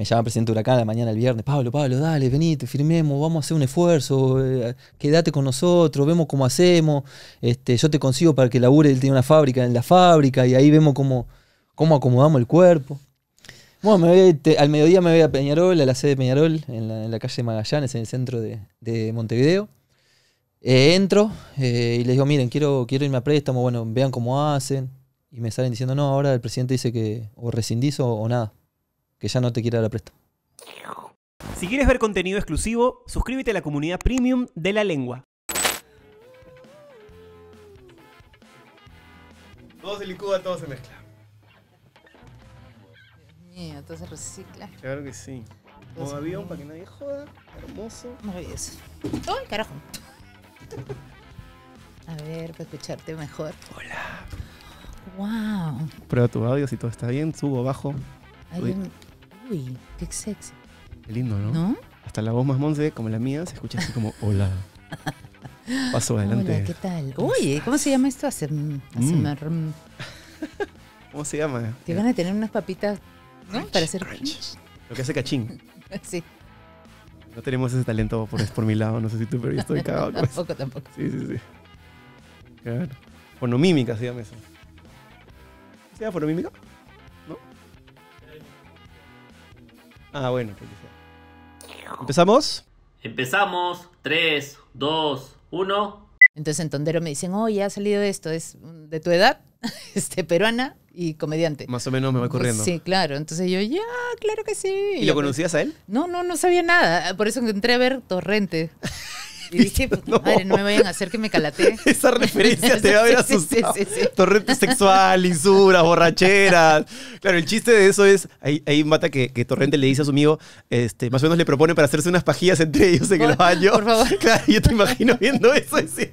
me llama el presidente Huracán mañana el viernes, Pablo, Pablo, dale, venite, firmemos, vamos a hacer un esfuerzo, eh, quédate con nosotros, vemos cómo hacemos, este, yo te consigo para que labure, él tiene una fábrica en la fábrica y ahí vemos cómo, cómo acomodamos el cuerpo. Bueno, al mediodía me voy a Peñarol, a la sede de Peñarol, en la, calle Magallanes, en el centro de, Montevideo. Eh, entro eh, y les digo, miren, quiero, quiero irme a préstamo, bueno, vean cómo hacen. Y me salen diciendo, no, ahora el presidente dice que o rescindizo o nada que ya no te quiera la presta. Si quieres ver contenido exclusivo, suscríbete a la comunidad premium de la lengua. Todo se licúa, todo se mezcla. Mío, todo se recicla. Claro que sí. Un avión para que nadie joda. Hermoso. eso. ¡Ay, carajo! A ver, para escucharte mejor. Hola. Wow. Prueba tu audio, si todo está bien, subo, bajo. Hay Uy, qué sexy. Qué lindo, ¿no? ¿No? Hasta la voz más monse, como la mía, se escucha así como, hola. Paso adelante. Hola, ¿qué tal? ¿Cómo Oye, ¿cómo se llama esto? Hacer, mm. ¿Cómo se llama? Te van a tener unas papitas, ¿no? Para hacer ranch. Lo que hace cachín. sí. No tenemos ese talento por, por mi lado, no sé si tú, pero yo estoy cagado. Pues. tampoco, tampoco. Sí, sí, sí. Claro. Fonomímica se llama eso. ¿Se llama fonomímica? Ah, bueno, ¿Empezamos? Empezamos. Tres, dos, 1. Entonces en Tondero me dicen, oh, ya ha salido esto, es de tu edad, este, peruana y comediante. Más o menos me va corriendo. Sí, claro. Entonces yo, ya, claro que sí. ¿Y, lo conocías a él? No, no, no sabía nada. Por eso entré a ver Torrente. Y dije, no. madre, no me vayan a hacer que me calatee. Esa referencia te va a ver a Torrente sexual, lisura, borracheras. Claro, el chiste de eso es, ahí, un mata que, Torrente le dice a su amigo, este, más o menos le propone para hacerse unas pajillas entre ellos en el baño. Por favor. Claro, yo te imagino viendo eso y decía,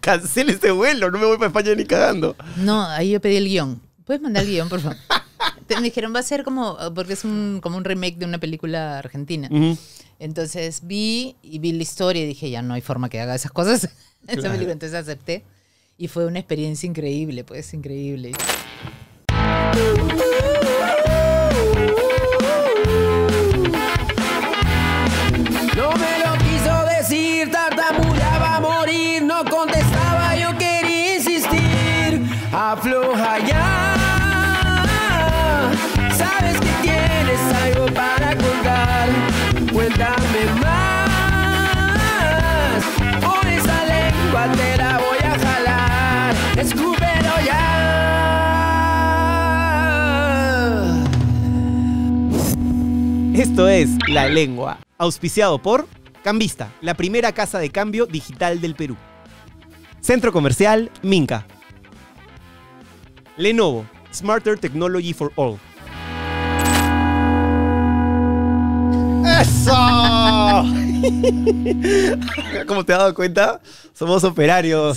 cancele ese vuelo, no me voy para España ni cagando. No, ahí yo pedí el guión. ¿Puedes mandar el guión, por favor? me dijeron, va a ser como, ah, porque es un, como un remake de una película argentina. Entonces vi y vi la historia y dije, ya no hay forma que haga esas cosas. entonces acepté. Y fue una experiencia increíble, pues, increíble. Esto es La Lengua, auspiciado por Cambista, la primera casa de cambio digital del Perú. Centro Comercial Minca. Lenovo, Smarter Technology for All. ¡Eso! Como te has dado cuenta, somos operarios,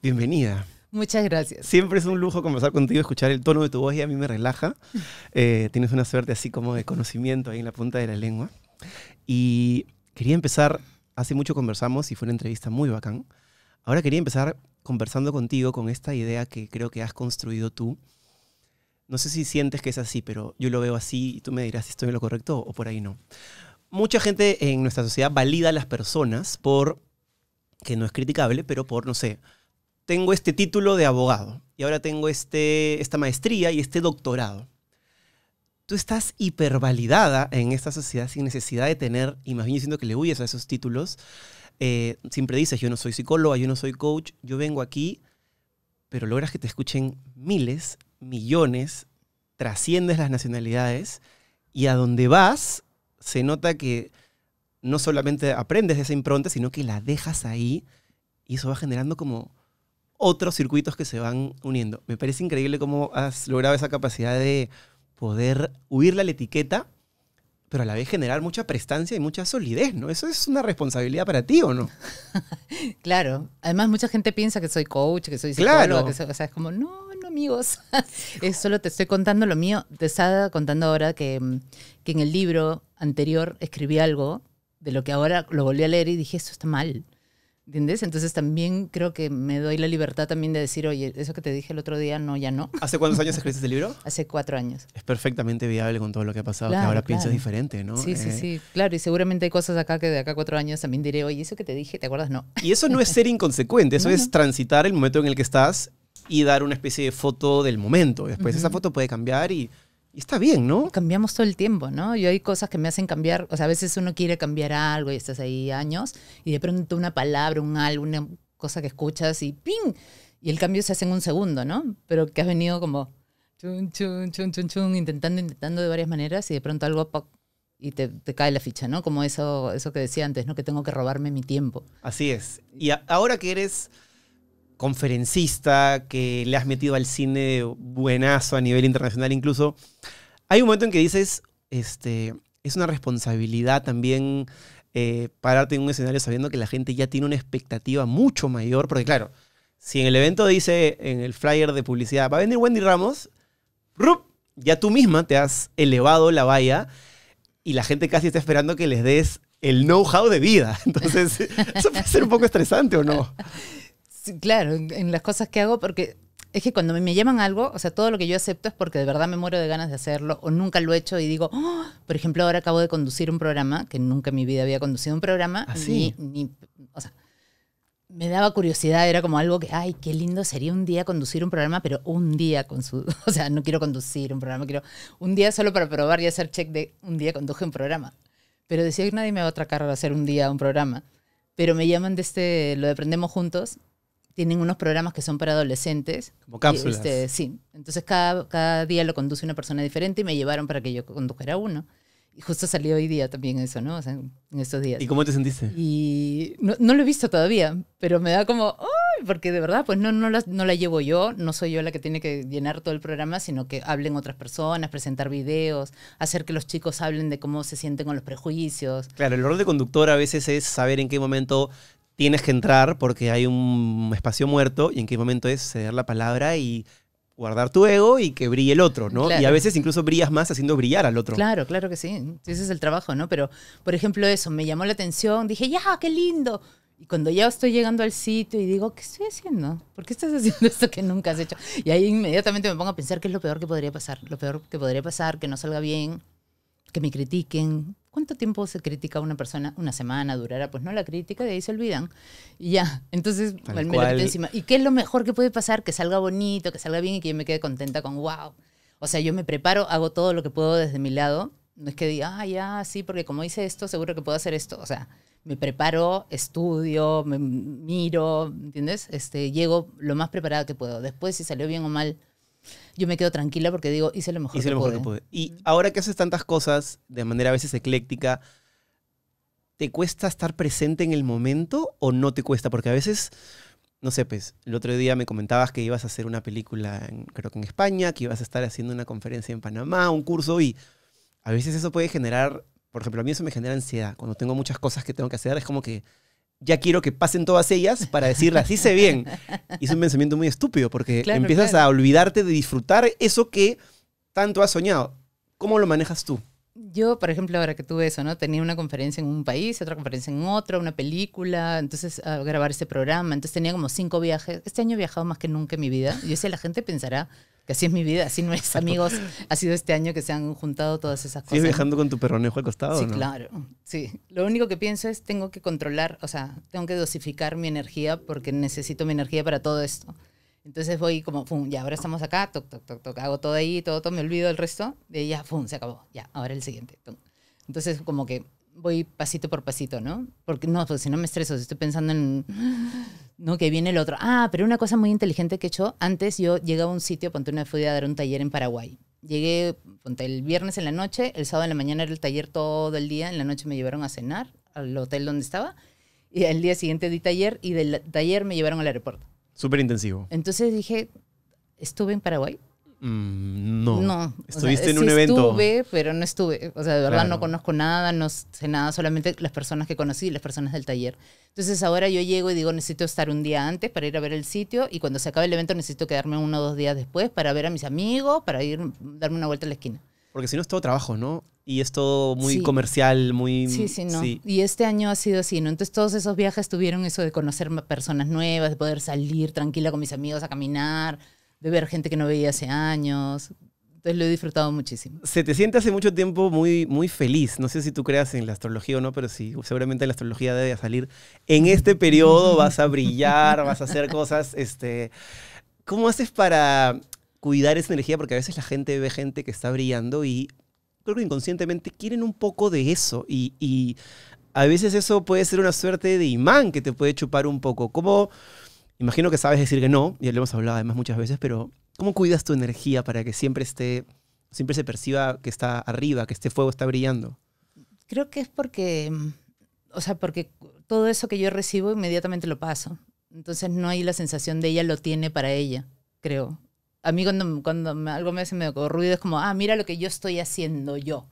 Bienvenida. Muchas gracias. Siempre es un lujo conversar contigo, escuchar el tono de tu voz y a mí me relaja. Eh, tienes una suerte así como de conocimiento ahí en la punta de la lengua. Y quería empezar, hace mucho conversamos y fue una entrevista muy bacán. Ahora quería empezar conversando contigo con esta idea que creo que has construido tú. No sé si sientes que es así, pero yo lo veo así y tú me dirás si estoy en lo correcto o por ahí no. Mucha gente en nuestra sociedad valida a las personas por, que no es criticable, pero por, no sé, tengo este título de abogado y ahora tengo este, esta maestría y este doctorado. Tú estás hipervalidada en esta sociedad sin necesidad de tener, y más bien diciendo que le huyes a esos títulos. Eh, siempre dices, yo no soy psicóloga, yo no soy coach, yo vengo aquí, pero logras que te escuchen miles, millones, trasciendes las nacionalidades y a donde vas se nota que no solamente aprendes esa impronta, sino que la dejas ahí y eso va generando como otros circuitos que se van uniendo. Me parece increíble cómo has logrado esa capacidad de poder huirle la etiqueta, pero a la vez generar mucha prestancia y mucha solidez, ¿no? Eso es una responsabilidad para ti, ¿o no? claro. Además, mucha gente piensa que soy coach, que soy psicóloga, claro. que o sea, es como, no, no, amigos. solo te estoy contando lo mío. Te estaba contando ahora que, que en el libro anterior escribí algo de lo que ahora lo volví a leer y dije, eso está mal. ¿Entiendes? Entonces también creo que me doy la libertad también de decir, oye, eso que te dije el otro día, no, ya no. ¿Hace cuántos años escribiste el este libro? Hace cuatro años. Es perfectamente viable con todo lo que ha pasado, que ahora piensas diferente, ¿no? Sí, sí, eh, sí, claro. Y seguramente hay cosas acá que de acá cuatro años también diré, oye, eso que te dije, ¿te acuerdas? No. Y eso no es ser inconsecuente, eso es transitar el momento en el que estás y dar una especie de foto del momento. Después esa foto puede cambiar y y está bien, ¿no? Cambiamos todo el tiempo, ¿no? Y hay cosas que me hacen cambiar, o sea, a veces uno quiere cambiar algo y estás ahí años y de pronto una palabra, un álbum, una cosa que escuchas y ¡ping! Y el cambio se hace en un segundo, ¿no? Pero que has venido como chun, chun, chun, chun, chun, intentando, intentando de varias maneras y de pronto algo y te, cae la ficha, ¿no? Como eso, eso que decía antes, ¿no? Que tengo que robarme mi tiempo. Así es. Y ahora que eres conferencista, que le has metido al cine buenazo a nivel internacional incluso, hay un momento en que dices, este, es una responsabilidad también eh, pararte en un escenario sabiendo que la gente ya tiene una expectativa mucho mayor, porque claro, si en el evento dice en el flyer de publicidad, va a venir Wendy Ramos, ya tú misma te has elevado la valla y la gente casi está esperando que les des el know-how de vida. Entonces, eso puede ser un poco estresante o no claro, en, las cosas que hago, porque es que cuando me, llaman algo, o sea, todo lo que yo acepto es porque de verdad me muero de ganas de hacerlo o nunca lo he hecho y digo, oh", por ejemplo, ahora acabo de conducir un programa, que nunca en mi vida había conducido un programa, Así. ¿Ah, o sea, me daba curiosidad, era como algo que, ay, qué lindo sería un día conducir un programa, pero un día con su, o sea, no quiero conducir un programa, quiero un día solo para probar y hacer check de un día conduje un programa. Pero decía que nadie me va a atracar a hacer un día un programa. Pero me llaman de este, lo Aprendemos Juntos, tienen unos programas que son para adolescentes. Como cápsulas. Este, sí. Entonces cada, cada día lo conduce una persona diferente y me llevaron para que yo condujera uno. Y justo salió hoy día también eso, ¿no? O sea, en estos días. ¿Y cómo te sentiste? Y no, lo he visto todavía, pero me da como, ¡ay! Porque de verdad, pues no, no, la, no la llevo yo, no soy yo la que tiene que llenar todo el programa, sino que hablen otras personas, presentar videos, hacer que los chicos hablen de cómo se sienten con los prejuicios. Claro, el rol de conductor a veces es saber en qué momento tienes que entrar porque hay un espacio muerto y en qué momento es ceder la palabra y guardar tu ego y que brille el otro, ¿no? Y a veces incluso brillas más haciendo brillar al otro. Claro, claro que sí. Ese es el trabajo, ¿no? Pero, por ejemplo, eso me llamó la atención. Dije, ya, qué lindo. Y cuando ya estoy llegando al sitio y digo, ¿qué estoy haciendo? ¿Por qué estás haciendo esto que nunca has hecho? Y ahí inmediatamente me pongo a pensar qué es lo peor que podría pasar. Lo peor que podría pasar, que no salga bien, que me critiquen, ¿Cuánto tiempo se critica a una persona? Una semana durará, pues no la crítica, de ahí se olvidan. Y ya, entonces me lo encima. ¿Y qué es lo mejor que puede pasar? Que salga bonito, que salga bien y que yo me quede contenta con wow. O sea, yo me preparo, hago todo lo que puedo desde mi lado. No es que diga, ah, ya, sí, porque como hice esto, seguro que puedo hacer esto. O sea, me preparo, estudio, me miro, ¿entiendes? Este, llego lo más preparado que puedo. Después, si salió bien o mal, yo me quedo tranquila porque digo, hice lo mejor, que, pude. Y ahora que haces tantas cosas de manera a veces ecléctica, ¿te cuesta estar presente en el momento o no te cuesta? Porque a veces, no sé, pues, el otro día me comentabas que ibas a hacer una película, creo que en España, que ibas a estar haciendo una conferencia en Panamá, un curso, y a veces eso puede generar, por ejemplo, a mí eso me genera ansiedad. Cuando tengo muchas cosas que tengo que hacer, es como que ya quiero que pasen todas ellas para decirlas, así sé bien. es un pensamiento muy estúpido porque empiezas a olvidarte de disfrutar eso que tanto has soñado. ¿Cómo lo manejas tú? Yo, por ejemplo, ahora que tuve eso, ¿no? Tenía una conferencia en un país, otra conferencia en otro, una película, entonces a grabar ese programa. Entonces tenía como cinco viajes. Este año he viajado más que nunca en mi vida. Yo sé, la gente pensará, que así es mi vida, así no es, amigos. ha sido este año que se han juntado todas esas cosas. ¿Sigues viajando con tu perronejo al costado? Sí, claro. Sí. Lo único que pienso es tengo que controlar, o sea, tengo que dosificar mi energía porque necesito mi energía para todo esto. Entonces voy como, pum, ya ahora estamos acá, toc, toc, toc, toc, hago todo ahí, todo, todo, me olvido del resto, y ya, pum, se acabó, ya, ahora el siguiente. Entonces como que voy pasito por pasito, ¿no? Porque no, porque si no me estreso, estoy pensando en, no, que viene el otro. Ah, pero una cosa muy inteligente que he hecho, antes yo llegaba a un sitio, ponte una, fui a dar un taller en Paraguay. Llegué, ponte el viernes en la noche, el sábado en la mañana era el taller todo el día, en la noche me llevaron a cenar al hotel donde estaba, y al día siguiente di taller, y del taller me llevaron al aeropuerto. Súper intensivo. Entonces dije, estuve en Paraguay, Mm, no. No. ¿Estuviste en un evento? Estuve, pero no estuve. O sea, de verdad no conozco nada, no sé nada, solamente las personas que conocí, las personas del taller. Entonces ahora yo llego y digo, necesito estar un día antes para ir a ver el sitio y cuando se acabe el evento necesito quedarme uno o dos días después para ver a mis amigos, para ir, darme una vuelta a la esquina. Porque si no es todo trabajo, ¿no? Y es todo muy comercial, muy... Sí, sí, no. Y este año ha sido así, ¿no? Entonces todos esos viajes tuvieron eso de conocer personas nuevas, de poder salir tranquila con mis amigos a caminar, de ver gente que no veía hace años. Entonces lo he disfrutado muchísimo. Se te siente hace mucho tiempo muy, muy feliz. No sé si tú creas en la astrología o no, pero sí, seguramente la astrología debe salir. En este periodo vas a brillar, vas a hacer cosas. Este, ¿Cómo haces para cuidar esa energía? Porque a veces la gente ve gente que está brillando y creo que inconscientemente quieren un poco de eso. y, y a veces eso puede ser una suerte de imán que te puede chupar un poco. ¿Cómo, Imagino que sabes decir que no, ya le hemos hablado además muchas veces, pero ¿cómo cuidas tu energía para que siempre esté, siempre se perciba que está arriba, que este fuego está brillando? Creo que es porque, mm, o sea, porque todo eso que yo recibo inmediatamente lo paso. Entonces no hay la sensación de ella lo tiene para ella, creo. A mí cuando, cuando algo me hace medio ruido es como, ah, mira lo que yo estoy haciendo yo.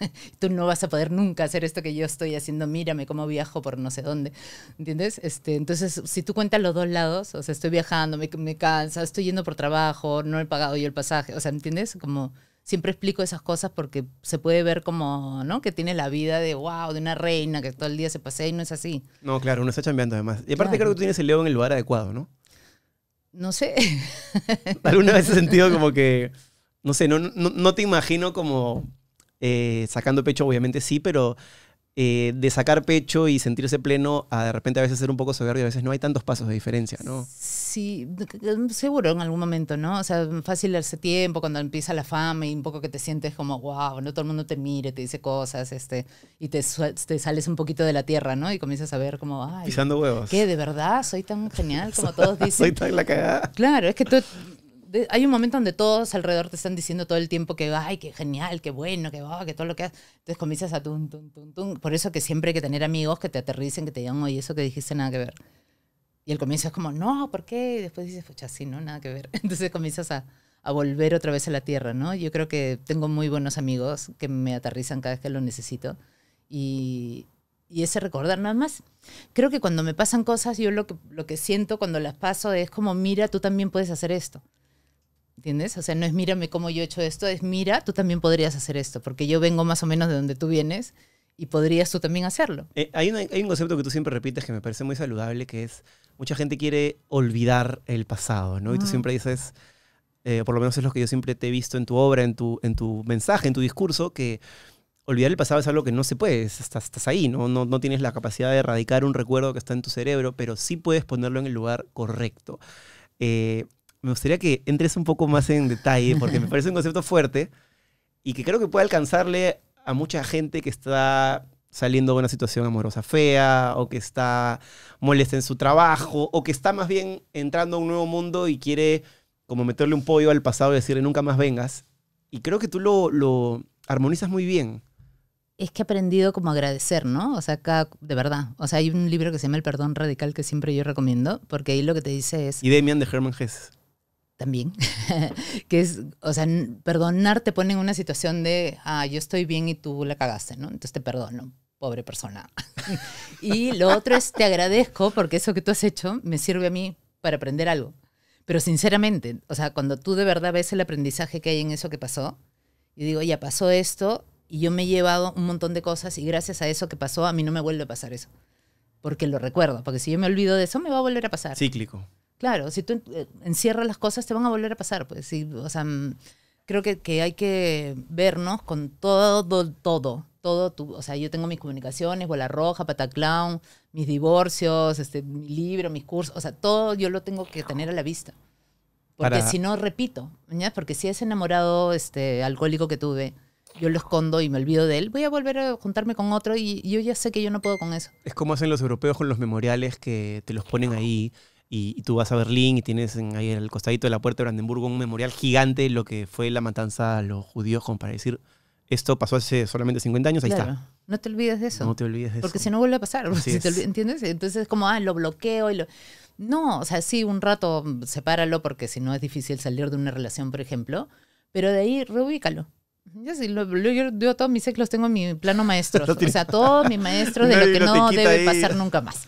tú no vas a poder nunca hacer esto que yo estoy haciendo, mírame cómo viajo por no sé dónde, ¿entiendes? Este, entonces, si tú cuentas los dos lados, o sea, estoy viajando, me, cansa, estoy yendo por trabajo, no he pagado yo el pasaje, o sea, ¿entiendes? Como siempre explico esas cosas porque se puede ver como, ¿no? Que tiene la vida de, wow, de una reina que todo el día se pasea y no es así. No, claro, uno está chambeando además. Y aparte creo que tú tienes el león en el lugar adecuado, ¿no? No sé. ¿Alguna vez has sentido como que, no sé, no, no, no te imagino como eh, sacando pecho, obviamente sí, pero eh, de sacar pecho y sentirse pleno a de repente a veces ser un poco soberbio, a veces no hay tantos pasos de diferencia, ¿no? Sí, mm, seguro en algún momento, ¿no? O sea, fácil darse tiempo cuando empieza la fama y un poco que te sientes como, wow, no todo el mundo te mire, te dice cosas, este, y te, te sales un poquito de la tierra, ¿no? Y comienzas a ver cómo ay, pisando huevos. que ¿De verdad? Soy tan genial como todos dicen. soy tan la cagada. Claro, es que tú hay un momento donde todos alrededor te están diciendo todo el tiempo que, ay, qué genial, qué bueno, que va, que todo lo que haces. Entonces comienzas a tun tun tun Por eso que siempre hay que tener amigos que te aterricen, que te digan, oye, eso que dijiste nada que ver. Y el comienzo es como, no, ¿por qué? Y después dices, pues sí, no, nada que ver. Entonces comienzas a, a volver otra vez a la tierra, ¿no? Yo creo que tengo muy buenos amigos que me aterrizan cada vez que lo necesito. Y, y ese recordar nada más. Creo que cuando me pasan cosas, yo lo lo que siento cuando las paso es como, mira, tú también puedes hacer esto. ¿Entiendes? O sea, no es mírame cómo yo he hecho esto, es mira, tú también podrías hacer esto, porque yo vengo más o menos de donde tú vienes y podrías tú también hacerlo. Eh, hay, hay, un concepto que tú siempre repites que me parece muy saludable, que es mucha gente quiere olvidar el pasado, ¿no? Y tú mm. siempre dices, eh, por lo menos es lo que yo siempre te he visto en tu obra, en tu, en tu mensaje, en tu discurso, que olvidar el pasado es algo que no se puede, estás, estás ahí, ¿no? ¿no? No tienes la capacidad de erradicar un recuerdo que está en tu cerebro, pero sí puedes ponerlo en el lugar correcto. Eh, me gustaría que entres un poco más en detalle, porque me parece un concepto fuerte y que creo que puede alcanzarle a mucha gente que está saliendo de una situación amorosa fea, o que está molesta en su trabajo, o que está más bien entrando a un nuevo mundo y quiere como meterle un pollo al pasado y decirle nunca más vengas. Y creo que tú lo, lo armonizas muy bien. Es que he aprendido como agradecer, ¿no? O sea, acá, de verdad. O sea, hay un libro que se llama El Perdón Radical que siempre yo recomiendo, porque ahí lo que te dice es... Y Demian de Herman Hesse también, que es, o sea, perdonar te pone en una situación de, ah, yo estoy bien y tú la cagaste, ¿no? Entonces te perdono, pobre persona. y lo otro es, te agradezco porque eso que tú has hecho me sirve a mí para aprender algo. Pero sinceramente, o sea, cuando tú de verdad ves el aprendizaje que hay en eso que pasó, y digo, ya pasó esto y yo me he llevado un montón de cosas y gracias a eso que pasó, a mí no me vuelve a pasar eso. Porque lo recuerdo, porque si yo me olvido de eso, me va a volver a pasar. Cíclico. Claro, si tú eh, encierras las cosas te van a volver a pasar, pues mm, creo que, hay que vernos con todo, todo, todo, tu, o sea, yo tengo mis comunicaciones, Bola Roja, Pataclown, mis divorcios, este, mi libro, mis cursos, o sea, todo yo lo tengo que tener a la vista. Porque si no, repito, porque si ese enamorado este, alcohólico que tuve, yo lo escondo y me olvido de él, voy a volver a juntarme con otro y yo ya sé que yo no puedo con eso. Es como hacen los europeos con los memoriales que te los ponen ahí y, tú vas a Berlín y tienes ahí en el costadito de la puerta de Brandenburgo un memorial gigante de lo que fue la matanza a los judíos, como para decir, esto pasó hace solamente 50 años, ahí está. No te olvides de eso. No te olvides de eso. Porque si no vuelve a pasar, ¿entiendes? Entonces es como, ah, lo bloqueo y lo... No, o sea, sí, un rato sepáralo porque si no es difícil salir de una relación, por ejemplo, pero de ahí reubícalo. Yo todos mis seclos tengo mi plano maestro. o sea, todos mis maestros de lo que no, debe pasar nunca más.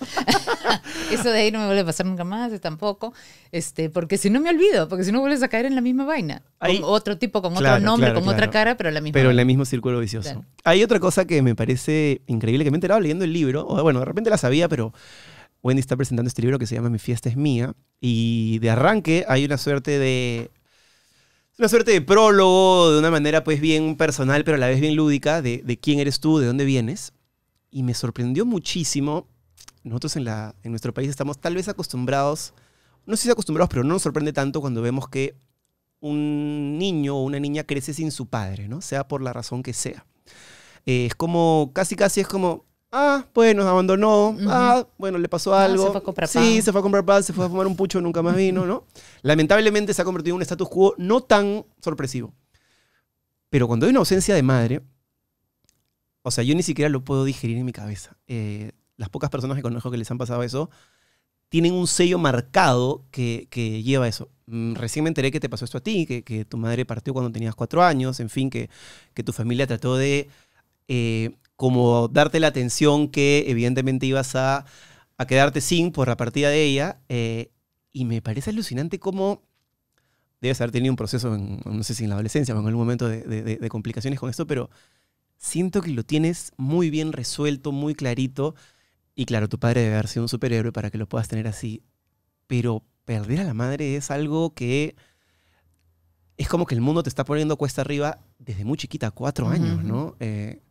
Eso de ahí no me vuelve a pasar nunca más, tampoco. Este, porque si no me olvido, porque si no vuelves a caer en la misma vaina. Hay, con otro tipo, con otro nombre, con otra cara, pero la misma. Pero en el mismo círculo vicioso. Hay otra cosa que me parece increíble que me he enterado leyendo el libro. bueno, de repente la sabía, pero Wendy está presentando este libro que se llama Mi fiesta es mía. Y de arranque hay una suerte de una suerte de prólogo, de una manera pues bien personal, pero a la vez bien lúdica, de, quién eres tú, de dónde vienes. Y me sorprendió muchísimo. Nosotros en, la, en nuestro país estamos tal vez acostumbrados, no sé si acostumbrados, pero no nos sorprende tanto cuando vemos que un niño o una niña crece sin su padre, ¿no? Sea por la razón que sea. Eh, es como, casi casi es como, Ah, pues nos abandonó. Ah, bueno, le pasó ah, algo. se fue a comprar pan. Sí, se fue a comprar pan, se fue a fumar un pucho, nunca más vino, ¿no? Lamentablemente se ha convertido en un status quo no tan sorpresivo. Pero cuando hay una ausencia de madre, o sea, yo ni siquiera lo puedo digerir en mi cabeza. Eh, las pocas personas que conozco que les han pasado eso tienen un sello marcado que, que lleva eso. Mm, recién me enteré que te pasó esto a ti, que, que tu madre partió cuando tenías cuatro años, en fin, que, tu familia trató de eh, como darte la atención que evidentemente ibas a, quedarte sin por la partida de ella. Eh, y me parece alucinante cómo debes haber tenido un proceso, en, no sé si en la adolescencia o en algún momento de, complicaciones con esto, pero siento que lo tienes muy bien resuelto, muy clarito. Y claro, tu padre debe haber sido un superhéroe para que lo puedas tener así. Pero perder a la madre es algo que es como que el mundo te está poniendo cuesta arriba desde muy chiquita, cuatro años, ¿no? Eh,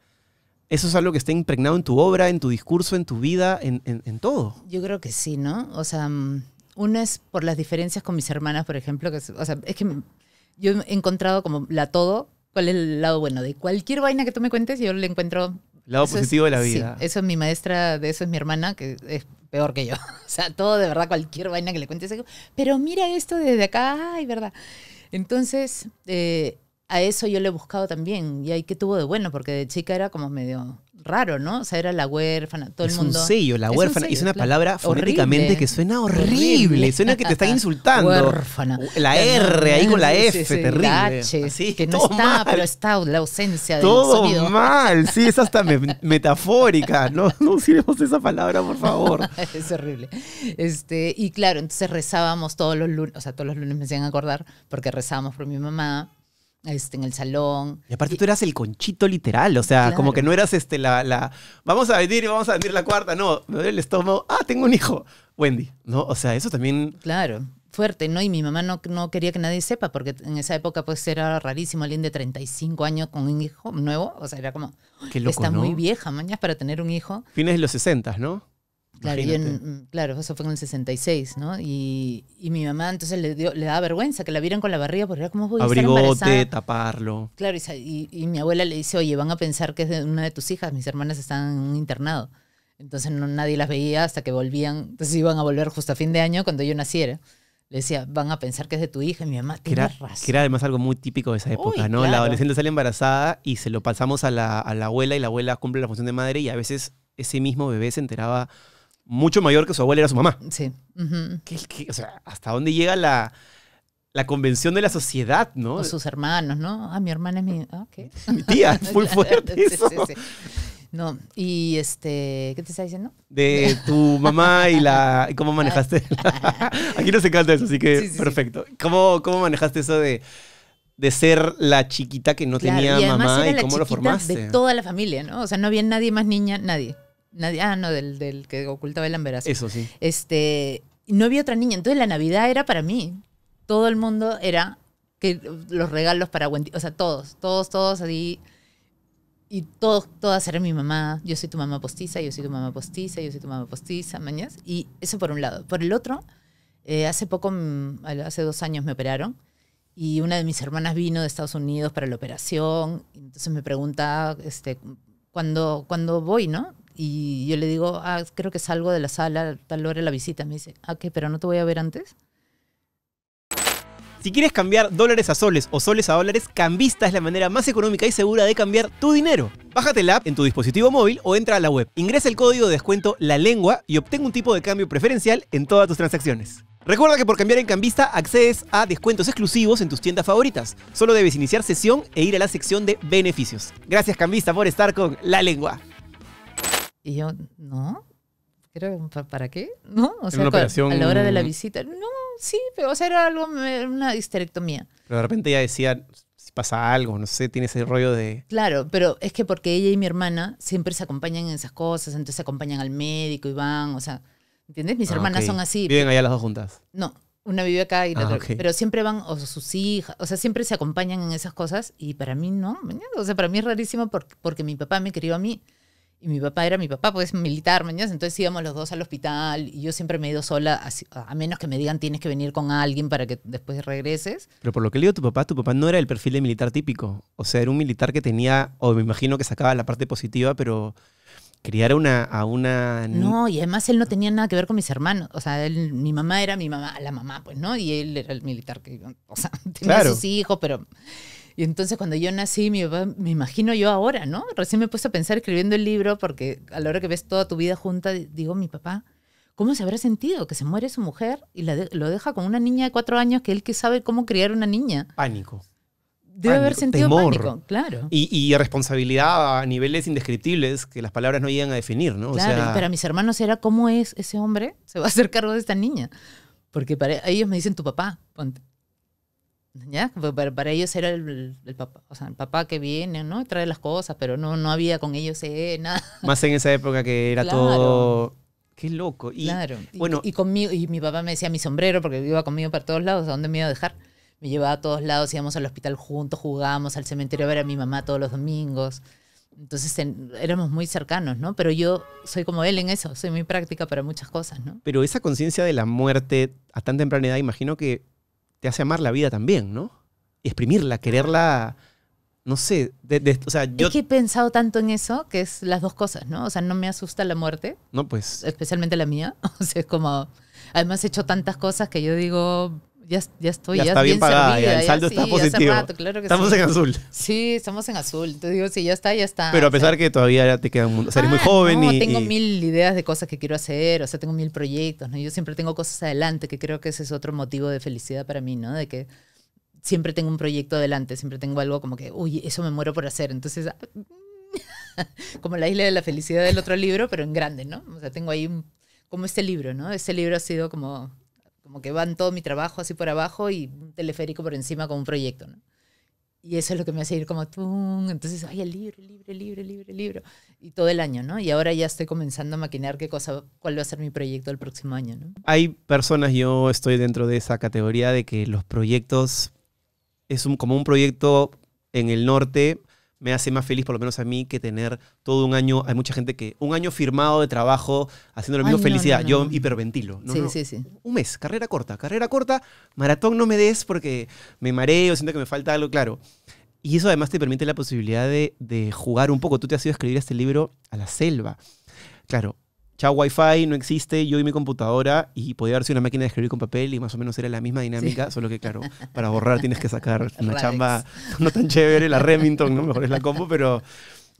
eso es algo que está impregnado en tu obra, en tu discurso, en tu vida, en, todo. Yo creo que sí, ¿no? O sea, mm, una es por las diferencias con mis hermanas, por ejemplo, que, o sea, es que yo he encontrado como la todo, cuál es el lado bueno de cualquier vaina que tú me cuentes, yo le encuentro... Lado positivo de la vida. eso es mi maestra, de eso es mi hermana, que es peor que yo. O sea, todo de verdad, cualquier vaina que le cuentes, pero mira esto desde acá, ay, verdad. Entonces, eh, a eso yo le he buscado también. Y ahí que tuvo de bueno, porque de chica era como medio raro, ¿no? O sea, era la huérfana, todo es el mundo. Un sello, la huérfana. Es, una palabra fonéticamente que suena horrible. Suena que te están insultando. huérfana. La R ahí con la F, terrible. La que no está, pero está la ausencia de Todo mal, sí, es hasta metafórica. No, no usemos esa palabra, por favor. es horrible. Este, y claro, entonces rezábamos todos los lunes, o sea, todos los lunes me hacían acordar, porque rezábamos por mi mamá este, en el salón. Y aparte tú eras el conchito literal, o sea, como que no eras este, la, la, vamos a venir y vamos a venir la cuarta, no, me duele el estómago, ah, tengo un hijo, Wendy, ¿no? O sea, eso también... Claro, fuerte, ¿no? Y mi mamá no, quería que nadie sepa, porque en esa época pues era rarísimo alguien de 35 años con un hijo nuevo, o sea, era como, Qué está muy vieja, mañana para tener un hijo. Fines de los 60, ¿no? Claro, claro, eso fue en el 66, ¿no? Y, mi mamá entonces le, dio, le daba vergüenza que la vieran con la barriga porque era como voy a Abrigote, taparlo. Claro, y, mi abuela le dice, oye, van a pensar que es de una de tus hijas, mis hermanas están en un internado. Entonces nadie las veía hasta que volvían, entonces iban a volver justo a fin de año cuando yo naciera. Le decía, van a pensar que es de tu hija, mi mamá, que razón. era además algo muy típico de esa época, ¿no? La adolescente sale embarazada y se lo pasamos a la, a la abuela y la abuela cumple la función de madre y a veces ese mismo bebé se enteraba mucho mayor que su abuela era su mamá. Sí. o sea, ¿hasta dónde llega la, la convención de la sociedad, ¿no? O sus hermanos, ¿no? Ah, mi hermana es mi. qué? Ah, mi tía, muy fuerte. Sí, sí, No, y este, ¿qué te está diciendo? De tu mamá y la y cómo manejaste. Ah. Aquí no se encanta eso, así que perfecto. ¿Cómo, ¿Cómo manejaste eso de, de ser la chiquita que no tenía mamá y cómo lo formaste? De toda la familia, ¿no? O sea, no había nadie más niña, nadie ah, no, del, que ocultaba el embarazo. Eso sí. Este, no había otra niña. Entonces la Navidad era para mí. Todo el mundo era que los regalos para o sea, todos, todos, todos así. Y todos, todas eran mi mamá. Yo soy tu mamá postiza, yo soy tu mamá postiza, yo soy tu mamá postiza, mañas. Y eso por un lado. Por el otro, eh, hace poco, mm, hace dos años me operaron y una de mis hermanas vino de Estados Unidos para la operación. Entonces me pregunta, este, ¿cuándo, ¿cuándo voy, no? y yo le digo, ah, creo que salgo de la sala, tal hora la visita. Me dice, ah, ¿qué? ¿Pero no te voy a ver antes? Si quieres cambiar dólares a soles o soles a dólares, Cambista es la manera más económica y segura de cambiar tu dinero. Bájate la app en tu dispositivo móvil o entra a la web. Ingresa el código de descuento La Lengua y obtén un tipo de cambio preferencial en todas tus transacciones. Recuerda que por cambiar en Cambista accedes a descuentos exclusivos en tus tiendas favoritas. Solo debes iniciar sesión e ir a la sección de beneficios. Gracias Cambista por estar con La Lengua. Y yo, no, creo, ¿para qué? ¿No? O sea, a la hora de la visita, no, sí, pero o sea, era algo, una histerectomía. Pero de repente ella decía, si pasa algo, no sé, tiene ese rollo de... Claro, pero es que porque ella y mi hermana siempre se acompañan en esas cosas, entonces se acompañan al médico y van, o sea, ¿entiendes? Mis ah, hermanas son así. ¿Viven allá las dos juntas? No, una vive acá y la ah, otra. Pero siempre van, o sus hijas, o sea, siempre se acompañan en esas cosas y para mí no, o sea, para mí es rarísimo porque, porque mi papá me crió a mí. Y mi papá era mi papá, pues militar, mañana. Entonces íbamos los dos al hospital y yo siempre me he ido sola, a menos que me digan tienes que venir con alguien para que después regreses. Pero por lo que le digo a tu papá, tu papá no era el perfil de militar típico. O sea, era un militar que tenía, o me imagino que sacaba la parte positiva, pero criar una, a una... No, y además él no tenía nada que ver con mis hermanos. O sea, mi mamá era mi mamá, la mamá, pues, ¿no? Y él era el militar que, o sea, tenía sus hijos, pero... Y entonces cuando yo nací, mi papá, me imagino yo ahora, ¿no? Recién me he puesto a pensar escribiendo el libro porque a la hora que ves toda tu vida junta, digo, mi papá, ¿cómo se habrá sentido que se muere su mujer y lo deja con una niña de cuatro años que él que sabe cómo criar una niña? Pánico. Debe haber sentido pánico, claro. Y, responsabilidad a niveles indescriptibles que las palabras no llegan a definir, ¿no? Claro, para mis hermanos era cómo es ese hombre se va a hacer cargo de esta niña. Porque para ellos me dicen tu papá, ponte. Pues para, ellos era el, papá, o sea, el papá que viene, ¿no? Trae las cosas, pero no, no había con ellos eh, nada. Más en esa época que era todo... Qué loco. Y, claro. Bueno, y, conmigo, y mi papá me decía mi sombrero porque iba conmigo para todos lados, ¿a dónde me iba a dejar? Me llevaba a todos lados, íbamos al hospital juntos, jugábamos al cementerio a ver a mi mamá todos los domingos. Entonces éramos muy cercanos, ¿no? Pero yo soy como él en eso, soy muy práctica para muchas cosas, ¿no? Pero esa conciencia de la muerte a tan temprana edad, imagino que te hace amar la vida también, ¿no? Y exprimirla, quererla no sé, o sea, yo... Es que he pensado tanto en eso, que es las dos cosas, ¿no? O sea, no me asusta la muerte. No, pues... Especialmente la mía. O sea, es como... Además he hecho tantas cosas que yo digo, ya, ya estoy, ya, ya está bien, pagada, ya el saldo está positivo. estamos en azul. Sí, estamos en azul. Te digo, si ya está, ya está. Pero a pesar que todavía te quedan, o eres muy ah, joven y, tengo mil ideas de cosas que quiero hacer, o sea, tengo mil proyectos, ¿no? Yo siempre tengo cosas adelante, que creo que ese es otro motivo de felicidad para mí, ¿no? De que siempre tengo un proyecto adelante, siempre tengo algo como que, uy, eso me muero por hacer. Entonces, ah, como la isla de la felicidad del otro libro, pero en grande, ¿no? O sea, tengo ahí como este libro, ¿no? Este libro ha sido como, como que van todo mi trabajo así por abajo y un teleférico por encima con un proyecto, ¿no? Y eso es lo que me hace ir como, ¡tum! Entonces, ay, el libro, el libro, el libro, el libro, el libro. Y todo el año, ¿no? Y ahora ya estoy comenzando a maquinar qué cosa, cuál va a ser mi proyecto el próximo año, ¿no? Hay personas, yo estoy dentro de esa categoría de que los proyectos es un, como un proyecto en el norte, me hace más feliz, por lo menos a mí, que tener todo un año. Hay mucha gente que un año firmado de trabajo, haciendo lo mismo, felicidad. Yo hiperventilo. sí, sí, sí. Un mes, carrera corta, carrera corta, maratón no me des porque me mareo, siento que me falta algo, claro. Y eso además te permite la posibilidad de, de jugar un poco. Tú te has ido a escribir este libro a la selva. Claro, chao Wi-Fi, no existe, yo y mi computadora y podía haber una máquina de escribir con papel y más o menos era la misma dinámica, solo que claro, para borrar tienes que sacar una chamba no tan chévere, la Remington, ¿no? mejor es la combo, pero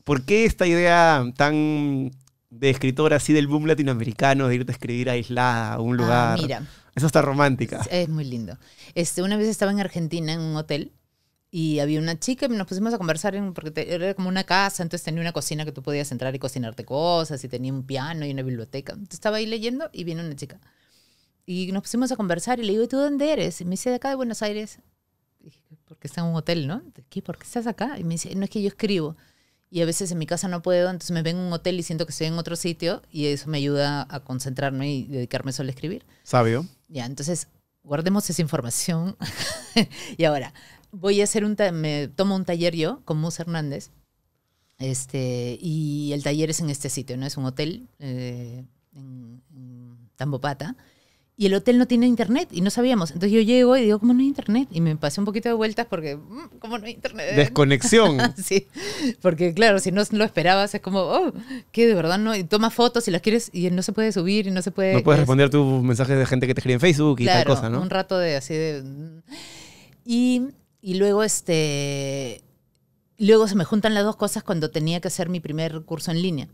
¿por qué esta idea tan de escritora así del boom latinoamericano de irte a escribir aislada a un ah, lugar? Ah, mira. Eso está romántica. Es, muy lindo. Este, una vez estaba en Argentina en un hotel y había una chica y nos pusimos a conversar porque era como una casa, entonces tenía una cocina que tú podías entrar y cocinarte cosas y tenía un piano y una biblioteca. Entonces estaba ahí leyendo y viene una chica. Y nos pusimos a conversar y le digo, ¿y tú dónde eres? Y me dice, de acá de Buenos Aires. Y dije, porque está en un hotel, ¿no? ¿Qué? ¿Por qué estás acá? Y me dice, no es que yo escribo. Y a veces en mi casa no puedo, entonces me vengo a un hotel y siento que estoy en otro sitio y eso me ayuda a concentrarme y dedicarme solo a escribir. Sabio. Ya, entonces guardemos esa información. y ahora, voy a hacer un, me tomo un taller yo con Mus Hernández, este, y el taller es en este sitio, ¿no? Es un hotel eh, en, Tambopata. Y el hotel no tiene internet y no sabíamos. Entonces yo llego y digo, ¿cómo no hay internet? Y me pasé un poquito de vueltas porque, mm, ¿cómo no hay internet? Desconexión. sí, porque claro, si no lo esperabas es como, oh, que de verdad no. Y tomas fotos y las quieres y no se puede subir y no se puede. No puedes responder tus mensajes de gente que te escribe en Facebook y tal cosa, ¿no? Un rato de así de. Mm. Y y luego este luego se me juntan las dos cosas cuando tenía que hacer mi primer curso en línea.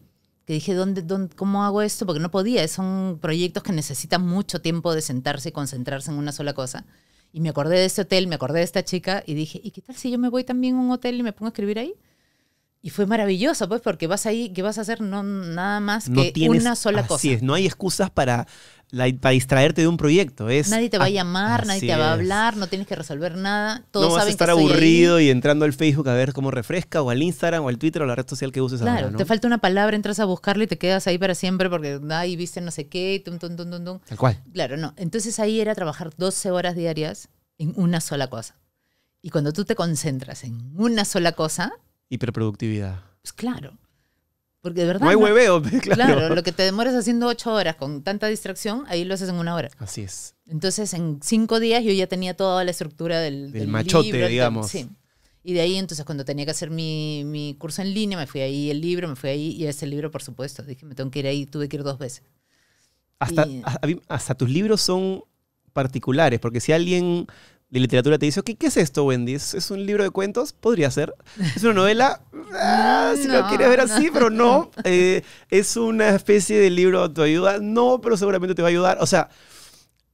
Que dije, ¿dónde, cómo hago esto? Porque no podía. Son proyectos que necesitan mucho tiempo de sentarse y concentrarse en una sola cosa. Y me acordé de este hotel, me acordé de esta chica y dije, ¿y qué tal si yo me voy también a un hotel y me pongo a escribir ahí? Y fue maravilloso, pues, porque vas ahí, ¿qué vas a hacer? No, nada más que una sola cosa. no hay excusas para para distraerte de un proyecto. Es, nadie te va a llamar, nadie te va a hablar, no tienes que resolver nada. Todos no vas a estar aburrido y entrando al Facebook a ver cómo refresca, o al Instagram, o al Twitter, o la red social que uses claro, te falta una palabra, entras a buscarla y te quedas ahí para siempre porque, ahí viste no sé qué, tum, Tal cual. Claro, no. Entonces ahí era trabajar 12 horas diarias en una sola cosa. Y cuando tú te concentras en una sola cosa... Hiperproductividad. Pues claro. Porque de verdad. No hay hueveo, claro. claro. lo que te demoras haciendo ocho horas con tanta distracción, ahí lo haces en una hora. Así es. Entonces, en cinco días yo ya tenía toda la estructura del. Del, machote, digamos. sí. Y de ahí, entonces, cuando tenía que hacer mi, mi, curso en línea, me fui ahí el libro, me fui ahí y ese libro, por supuesto. Dije, me tengo que ir ahí, tuve que ir dos veces. Hasta, hasta tus libros son particulares, porque si alguien de literatura te dice, ok, ¿qué es esto, Wendy? ¿Es, un libro de cuentos? Podría ser. ¿Es una novela? Ah, si lo quieres ver así, pero no. Eh, ¿Es una especie de libro de ayuda No, pero seguramente te va a ayudar. O sea,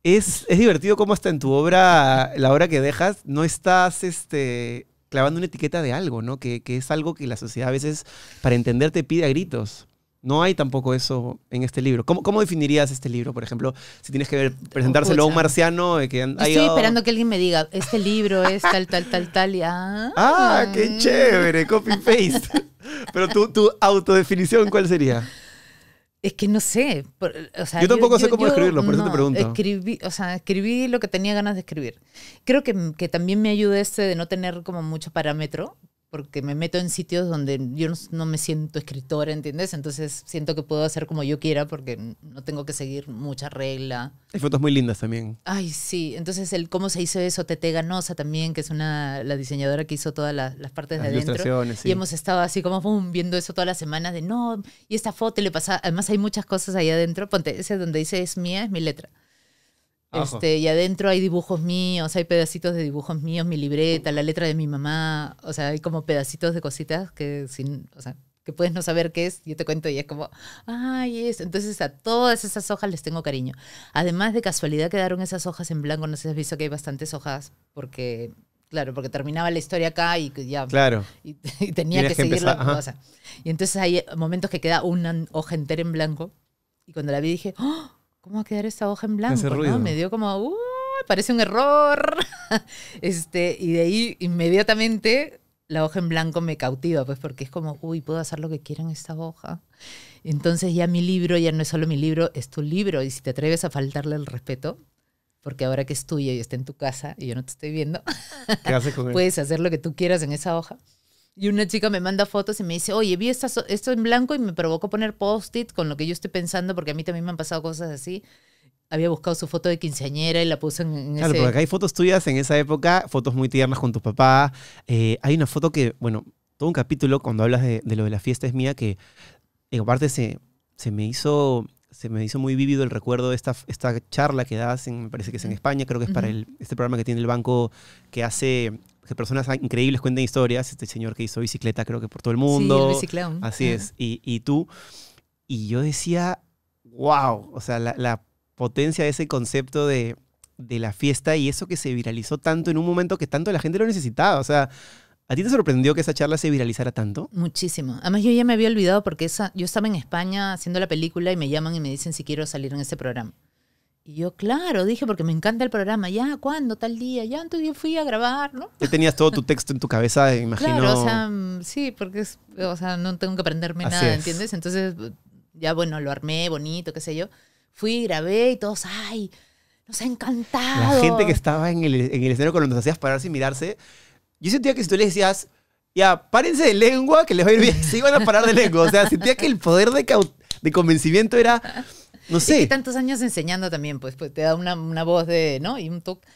es, es divertido cómo hasta en tu obra, la obra que dejas, no estás este, clavando una etiqueta de algo, ¿no? Que, que es algo que la sociedad a veces, para entender, te pide a gritos. No hay tampoco eso en este libro. ¿Cómo, cómo definirías este libro, por ejemplo? Si tienes que ver, presentárselo a un marciano eh, que Estoy esperando que alguien me diga, este libro es tal, tal, tal, tal, ah. ah. qué chévere! Copy-paste. Pero tu, autodefinición, ¿cuál sería? Es que no sé. o sea, yo tampoco sé cómo escribirlo, por eso te pregunto. Escribí, o sea, escribí lo que tenía ganas de escribir. Creo que, que también me ayuda este de no tener como mucho parámetro, porque me meto en sitios donde yo no, me siento escritora, ¿entiendes? Entonces siento que puedo hacer como yo quiera porque no tengo que seguir mucha regla. Hay fotos muy lindas también. Ay, sí. Entonces el cómo se hizo eso, Tete Ganosa también, que es una, la diseñadora que hizo todas las partes de adentro. Y hemos estado así como viendo eso toda la semana de no, y esta foto le pasa, además hay muchas cosas ahí adentro. Ponte, ese donde dice es mía, es mi letra. Este, y adentro hay dibujos míos, hay pedacitos de dibujos míos, mi libreta, la letra de mi mamá. O sea, hay como pedacitos de cositas que sin, o sea, que puedes no saber qué es, yo te cuento y es como, ay, es. Entonces a todas esas hojas les tengo cariño. Además de casualidad quedaron esas hojas en blanco, no sé si has visto que hay bastantes hojas porque Claro, porque terminaba la historia acá y ya. Claro. Y, tenía que, que seguir la cosa. Y entonces hay momentos que queda una hoja entera en blanco. Y cuando la vi dije, ¡Oh! ¿cómo va a quedar esta hoja en blanco? Me dio como, uh, parece un error. este, y de ahí inmediatamente la hoja en blanco me cautiva, pues porque es como, uy, puedo hacer lo que quiera en esta hoja. Entonces ya mi libro ya no es solo mi libro, es tu libro. Y si te atreves a faltarle el respeto, porque ahora que es tuyo y está en tu casa y yo no te estoy viendo, puedes hacer lo que tú quieras en esa hoja. Y una chica me manda fotos y me dice, oye, vi esta, esto en blanco y me provocó poner post-it con lo que yo estoy pensando, porque a mí también me han pasado cosas así. Había buscado su foto de quinceañera y la puso en, en Claro, porque acá hay fotos tuyas en esa época, fotos muy tiernas con tus papás. Eh, hay una foto que, bueno, todo un capítulo cuando hablas de, lo de la fiesta es mía, que eh, aparte se, se me hizo se me hizo muy vívido el recuerdo de esta, esta charla que das, en, me parece que es en España, creo que es para este programa que tiene el banco que hace que personas ah, increíbles cuenten historias. Este señor que hizo bicicleta, creo que por todo el mundo. Sí, el Así es. Y, y, tú. Y yo decía, wow. O sea, la, la potencia de ese concepto de, de la fiesta y eso que se viralizó tanto en un momento que tanto la gente lo necesitaba. O sea, ¿A ti te sorprendió que esa charla se viralizara tanto? Muchísimo. Además, yo ya me había olvidado porque esa, yo estaba en España haciendo la película y me llaman y me dicen si quiero salir en ese programa. Y yo, claro, dije, porque me encanta el programa, ya, ¿cuándo? Tal día, ya, entonces yo fui a grabar, ¿no? Ya tenías todo tu texto en tu cabeza, imagino. Claro, o sea, mm, sí, porque o sea, no tengo que aprenderme nada, ¿entiendes? Entonces, ya, bueno, lo armé bonito, qué sé yo. Fui, grabé y todos, ay, nos ha encantado. La gente que estaba en el, en escenario cuando nos hacías pararse y mirarse, yo sentía que si tú les decías, ya, párense de lengua, que les va a ir bien, se iban a parar de lengua. O sea, sentía que el poder de, de convencimiento era no sé. tantos años enseñando también, pues, pues te da una, voz de, ¿no? Y un toque.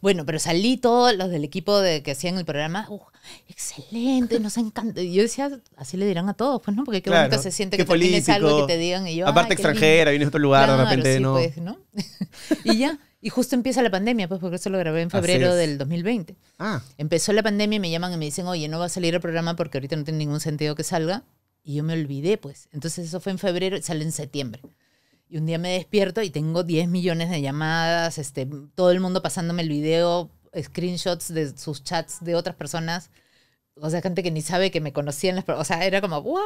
Bueno, pero salí todos los del equipo de, que hacían el programa, ¡Uf! ¡uh! excelente, nos encanta. Yo decía, así le dirán a todos, pues, ¿no? Porque qué bonito se siente que tienes algo que te digan y Aparte extranjera, vienes a otro lugar de repente, ¿no? Pues, y ya. Y justo empieza la pandemia, pues porque eso lo grabé en febrero del 2020. Ah. Empezó la pandemia y me llaman y me dicen, oye, no va a salir el programa porque ahorita no tiene ningún sentido que salga. Y yo me olvidé, pues. Entonces eso fue en febrero y sale en septiembre. Y un día me despierto y tengo 10 millones de llamadas, este, todo el mundo pasándome el video, screenshots de sus chats de otras personas. O sea, gente que ni sabe que me conocían. Las, o sea, era como, ¿what?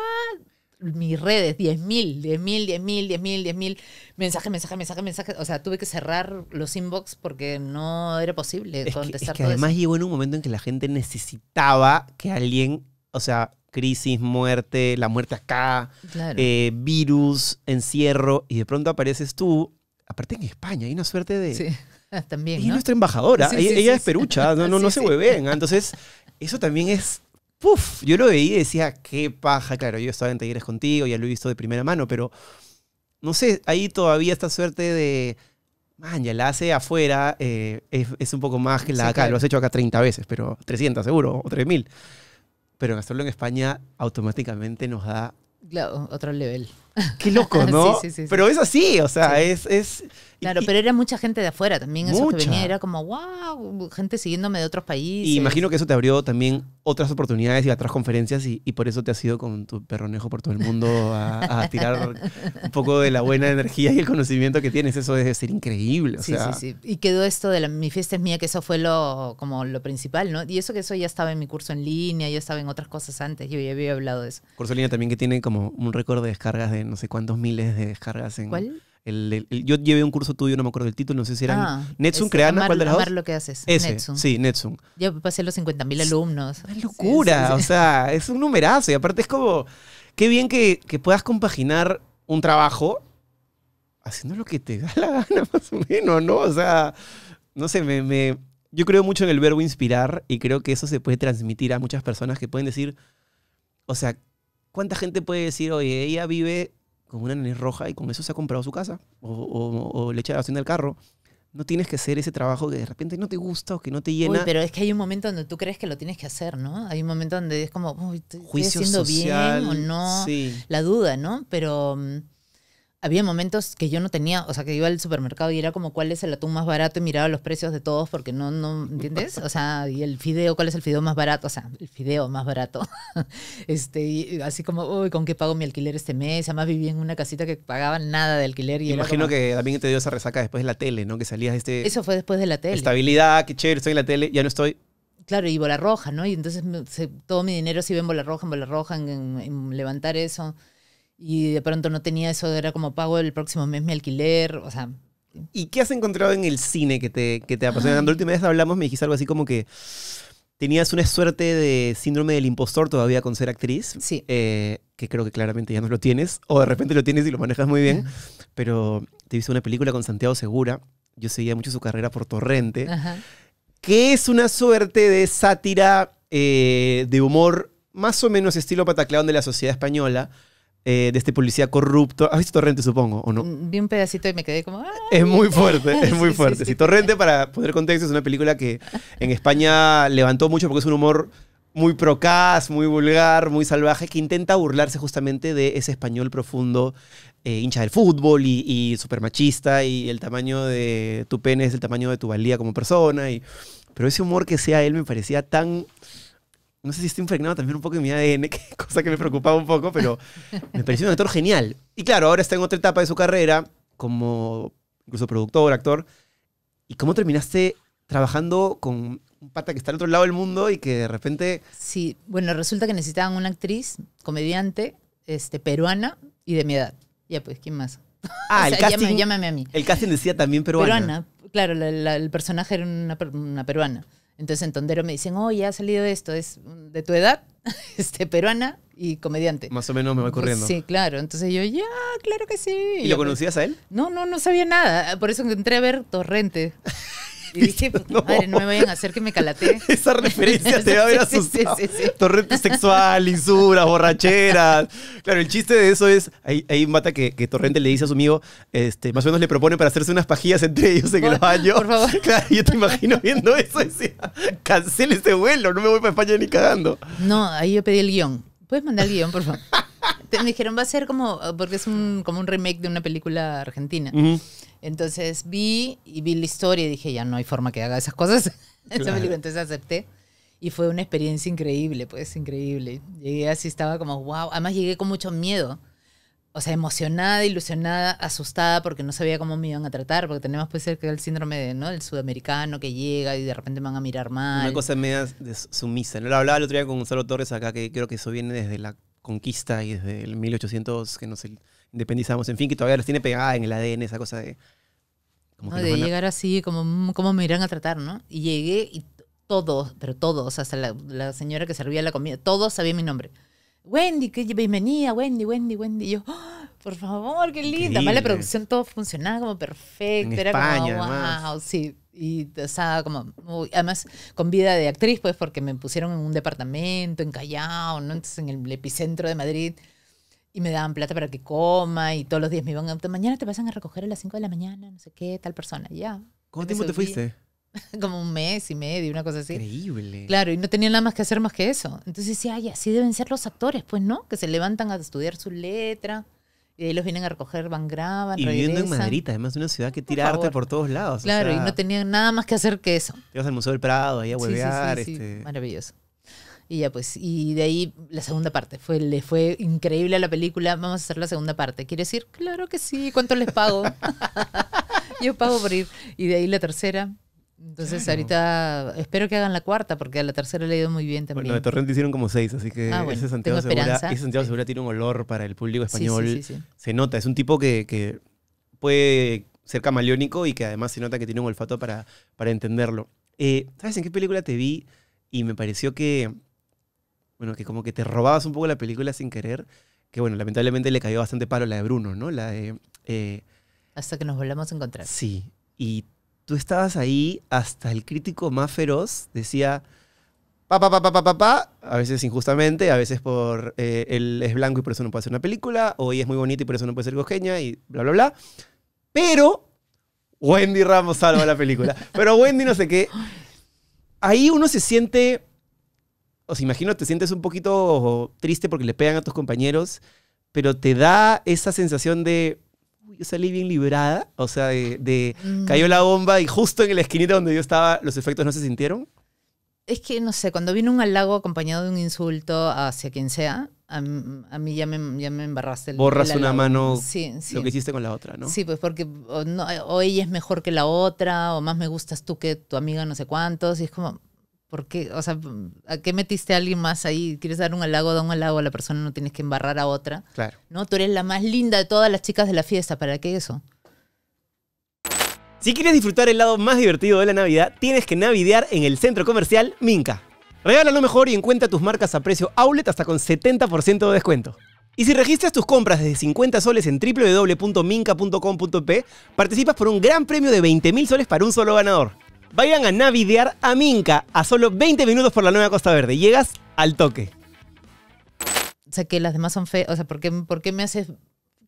Mis redes, 10.000, 10.000, 10.000, 10.000, 10.000. Mensaje, mensaje, mensaje, mensaje. O sea, tuve que cerrar los inbox porque no era posible contestar que, es que Además, llegó en un momento en que la gente necesitaba que alguien, o sea, crisis, muerte, la muerte acá, eh, virus, encierro, y de pronto apareces tú, aparte en España, hay una suerte de... Sí. También, y nuestra embajadora, ella, es perucha, no, no, se mueven, Entonces, eso también es Puf, yo lo veía y decía, qué paja, claro, yo estaba en talleres contigo, ya lo he visto de primera mano, pero no sé, ahí todavía esta suerte de, man, ya la hace afuera, eh, es, un poco más que la acá, lo has hecho acá 30 veces, pero 300 seguro, o 3000 pero hacerlo en España automáticamente nos da... Claro, otro nivel. Qué loco, ¿no? sí, sí, sí, pero es así, o sea, es, Claro, pero era mucha gente de afuera también, eso que venía era como, wow, gente siguiéndome de otros países. Y imagino que eso te abrió también otras oportunidades y otras conferencias y, por eso te has ido con tu perronejo por todo el mundo a, tirar un poco de la buena energía y el conocimiento que tienes, eso debe ser increíble. sí, sí, sí. Y quedó esto de la, mi fiesta es mía, que eso fue lo, como lo principal, ¿no? Y eso que eso ya estaba en mi curso en línea, ya estaba en otras cosas antes, yo ya había hablado de eso. Curso en línea también que tiene como un récord de descargas de no sé cuántos miles de descargas en... ¿Cuál? El, yo llevé un curso tuyo, no me acuerdo del título, no sé si eran ah, Netsun, Creana, ¿cuál de las lo que haces. Ese, Sí, Netsun. Yo pasé los 50.000 alumnos. Es locura, o sea, es un numerazo. Y aparte es como, qué bien que, que, puedas compaginar un trabajo haciendo lo que te da la gana, más o menos, ¿no? O sea, no sé, me, me, yo creo mucho en el verbo inspirar y creo que eso se puede transmitir a muchas personas que pueden decir, o sea, ¿cuánta gente puede decir, oye, ella vive con una nariz roja y con eso se ha comprado su casa o, o, o le echa la gasolina al carro. No tienes que hacer ese trabajo que de repente no te gusta o que no te llena. pero es que hay un momento donde tú crees que lo tienes que hacer, ¿no? Hay un momento donde es como, uy, ¿estoy haciendo bien o no? La duda, ¿no? Pero mm, había momentos que yo no tenía, o sea, que iba al supermercado y era como cuál es el atún más barato y miraba los precios de todos porque no, no, ¿entiendes? O sea, y el fideo, cuál es el fideo más barato, o sea, el fideo más barato. este, y así como, uy, ¿con qué pago mi alquiler este mes? Además vivía en una casita que pagaba nada de alquiler. Y me Imagino que también te dio esa resaca después de la tele, ¿no? Que salías este... Eso fue después de la tele. Estabilidad, qué chévere, estoy en la tele, ya no estoy claro, y bola roja, ¿no? Y entonces todo mi dinero se iba en bola roja, en bola roja, en levantar eso y de pronto no tenía eso, era como pago el próximo mes mi alquiler, o sea... ¿Y qué has encontrado en el cine que te, que te La última vez que hablamos, me dijiste algo así como que tenías una suerte de síndrome del impostor todavía con ser actriz. Sí. Eh, que creo que claramente ya no lo tienes, o de repente lo tienes y lo manejas muy bien, pero te hice una película con Santiago Segura, yo seguía mucho su carrera por Torrente, que es una suerte de sátira eh, de humor más o menos estilo pataclón de la sociedad española, eh, de este policía corrupto. ¿Has visto Torrente, supongo, o no? Mm, vi un pedacito y me quedé como... Ah". Es muy fuerte, es muy fuerte. Sí, Torrente, para poner contexto, es una película que en España levantó mucho porque es un humor muy procaz, muy vulgar, muy salvaje, que intenta burlarse justamente de ese español profundo, eh, hincha del fútbol y, y machista, y el tamaño de tu pene es el tamaño de tu valía como persona. Y, pero ese humor que sea él me parecía tan no sé si estoy impregnado también un poco de mi ADN, cosa que me preocupaba un poco, pero me pareció un actor genial. Y claro, ahora está en otra etapa de su carrera, como incluso productor, actor. ¿Y cómo terminaste trabajando con un pata que está al otro lado del mundo y que de repente... Sí, bueno, resulta que necesitaban una actriz, comediante, este, peruana y de mi edad. Ya pues, ¿quién más? Ah, el casting, llámame, a mí. El casting decía también peruana. Peruana, claro, el personaje era una peruana. Entonces en Tondero me dicen, oh, ya ha salido esto, es mm, de tu edad, este, peruana y comediante. Más o menos me va corriendo. sí, claro. Entonces yo, ya, claro que sí. ¿Y, lo pues, conocías a él? No, no, no sabía nada. Por eso entré a ver Torrente. Y dije, pues, no. madre, no me vayan a hacer que me calate. Esa referencia te va a ver asustado. Torrente sexual, insuras, borracheras. Claro, el chiste de eso es, hay un mata que, Torrente le dice a su amigo, este, más o menos le propone para hacerse unas pajillas entre ellos en el baño. Por favor. Claro, yo te imagino viendo eso, decía, cancel este vuelo, no me voy para España ni cagando. No, ahí yo pedí el guión. ¿Puedes mandar el guión, por favor? me dijeron, va a ser como, porque es un, como un remake de una película argentina. Entonces vi y vi la historia y dije, ya no hay forma que haga esas cosas. entonces acepté. Y fue una experiencia increíble, pues increíble. Llegué así, estaba como, wow. Además llegué con mucho miedo. O sea, emocionada, ilusionada, asustada porque no sabía cómo me iban a tratar, porque tenemos pues ser que el síndrome de, ¿no? sudamericano que llega y de repente me van a mirar mal. Una cosa media de sumisa. Lo hablaba el otro día con Gonzalo Torres acá, que creo que eso viene desde la conquista y desde el 1800 que nos independizamos, en fin, que todavía los tiene pegada en el ADN, esa cosa de... de llegar así, como, mm, cómo me irán a tratar, ¿no? Y llegué y todos, pero todos, hasta la, la, señora que servía la comida, todos sabían mi nombre. Wendy, que bienvenida, Wendy, Wendy, Wendy. Y yo, ¡Ah! por favor, qué linda. Además, la producción todo funcionaba como perfecto. Era como, wow, sí y o como, además con vida de actriz, pues porque me pusieron en un departamento, en Callao, ¿no? Entonces en el epicentro de Madrid y me daban plata para que coma y todos los días me iban a, mañana te pasan a recoger a las 5 de la mañana, no sé qué, tal persona, ya. tiempo te fuiste? Como un mes y medio, una cosa así. Increíble. Claro, y no tenía nada más que hacer más que eso. Entonces sí así deben ser los actores, pues no, que se levantan a estudiar su letra y ahí los vienen a recoger, van, graban. Y viviendo en Madrid, además, una ciudad que tira arte por todos lados. Claro, y no tenían nada más que hacer que eso. Te al Museo del Prado, ahí a huevear. Sí, este Maravilloso. Y ya pues, y de ahí la segunda parte. Fue, le fue increíble la película, vamos a hacer la segunda parte. Quiere decir, claro que sí, ¿cuánto les pago? Yo pago por ir. Y de ahí la tercera, entonces ahorita espero que hagan la cuarta, porque a la tercera le ha ido muy bien también. Bueno, de Torrente hicieron como seis, así que ah, ese, Santiago Segura, tiene un olor para el público español. se nota, es un tipo que, puede ser camaleónico y que además se nota que tiene un olfato para, para entenderlo. Eh, ¿Sabes en qué película te vi? Y me pareció que, bueno, que como que te robabas un poco la película sin querer. Que bueno, lamentablemente le cayó bastante palo la de Bruno, ¿no? La eh, Hasta que nos volvamos a encontrar. Sí, y tú estabas ahí, hasta el crítico más feroz decía, pa, pa, pa, pa, pa, pa, a veces injustamente, a veces por eh, él es blanco y por eso no puede hacer una película, o ella es muy bonita y por eso no puede ser cojeña, y bla, bla, bla. Pero Wendy Ramos salva la película. Pero Wendy no sé qué. Ahí uno se siente, os imagino, te sientes un poquito triste porque le pegan a tus compañeros, pero te da esa sensación de, yo salí bien liberada, o sea, de, mm. cayó la bomba y justo en la esquinita donde yo estaba, los efectos no se sintieron. Es que, no sé, cuando viene un halago acompañado de un insulto hacia quien sea, a, mí ya me, ya me embarraste. El, Borras una mano lo que hiciste con la otra, ¿no? Sí, pues porque o ella es mejor que la otra, o más me gustas tú que tu amiga no sé cuántos, y es como, ¿Por qué? O sea, ¿a qué metiste a alguien más ahí? ¿Quieres dar un halago? Da un halago a la persona, no tienes que embarrar a otra. Claro. ¿No? Tú eres la más linda de todas las chicas de la fiesta. ¿Para qué eso? Si quieres disfrutar el lado más divertido de la Navidad, tienes que navidear en el centro comercial Minca. Regala lo mejor y encuentra tus marcas a precio outlet hasta con 70% de descuento. Y si registras tus compras desde 50 soles en www.minca.com.p, participas por un gran premio de 20 mil soles para un solo ganador. Vayan a navidear a Minca a solo 20 minutos por la nueva Costa Verde. Llegas al toque. O sea, que las demás son feas. O sea, ¿por qué, por me haces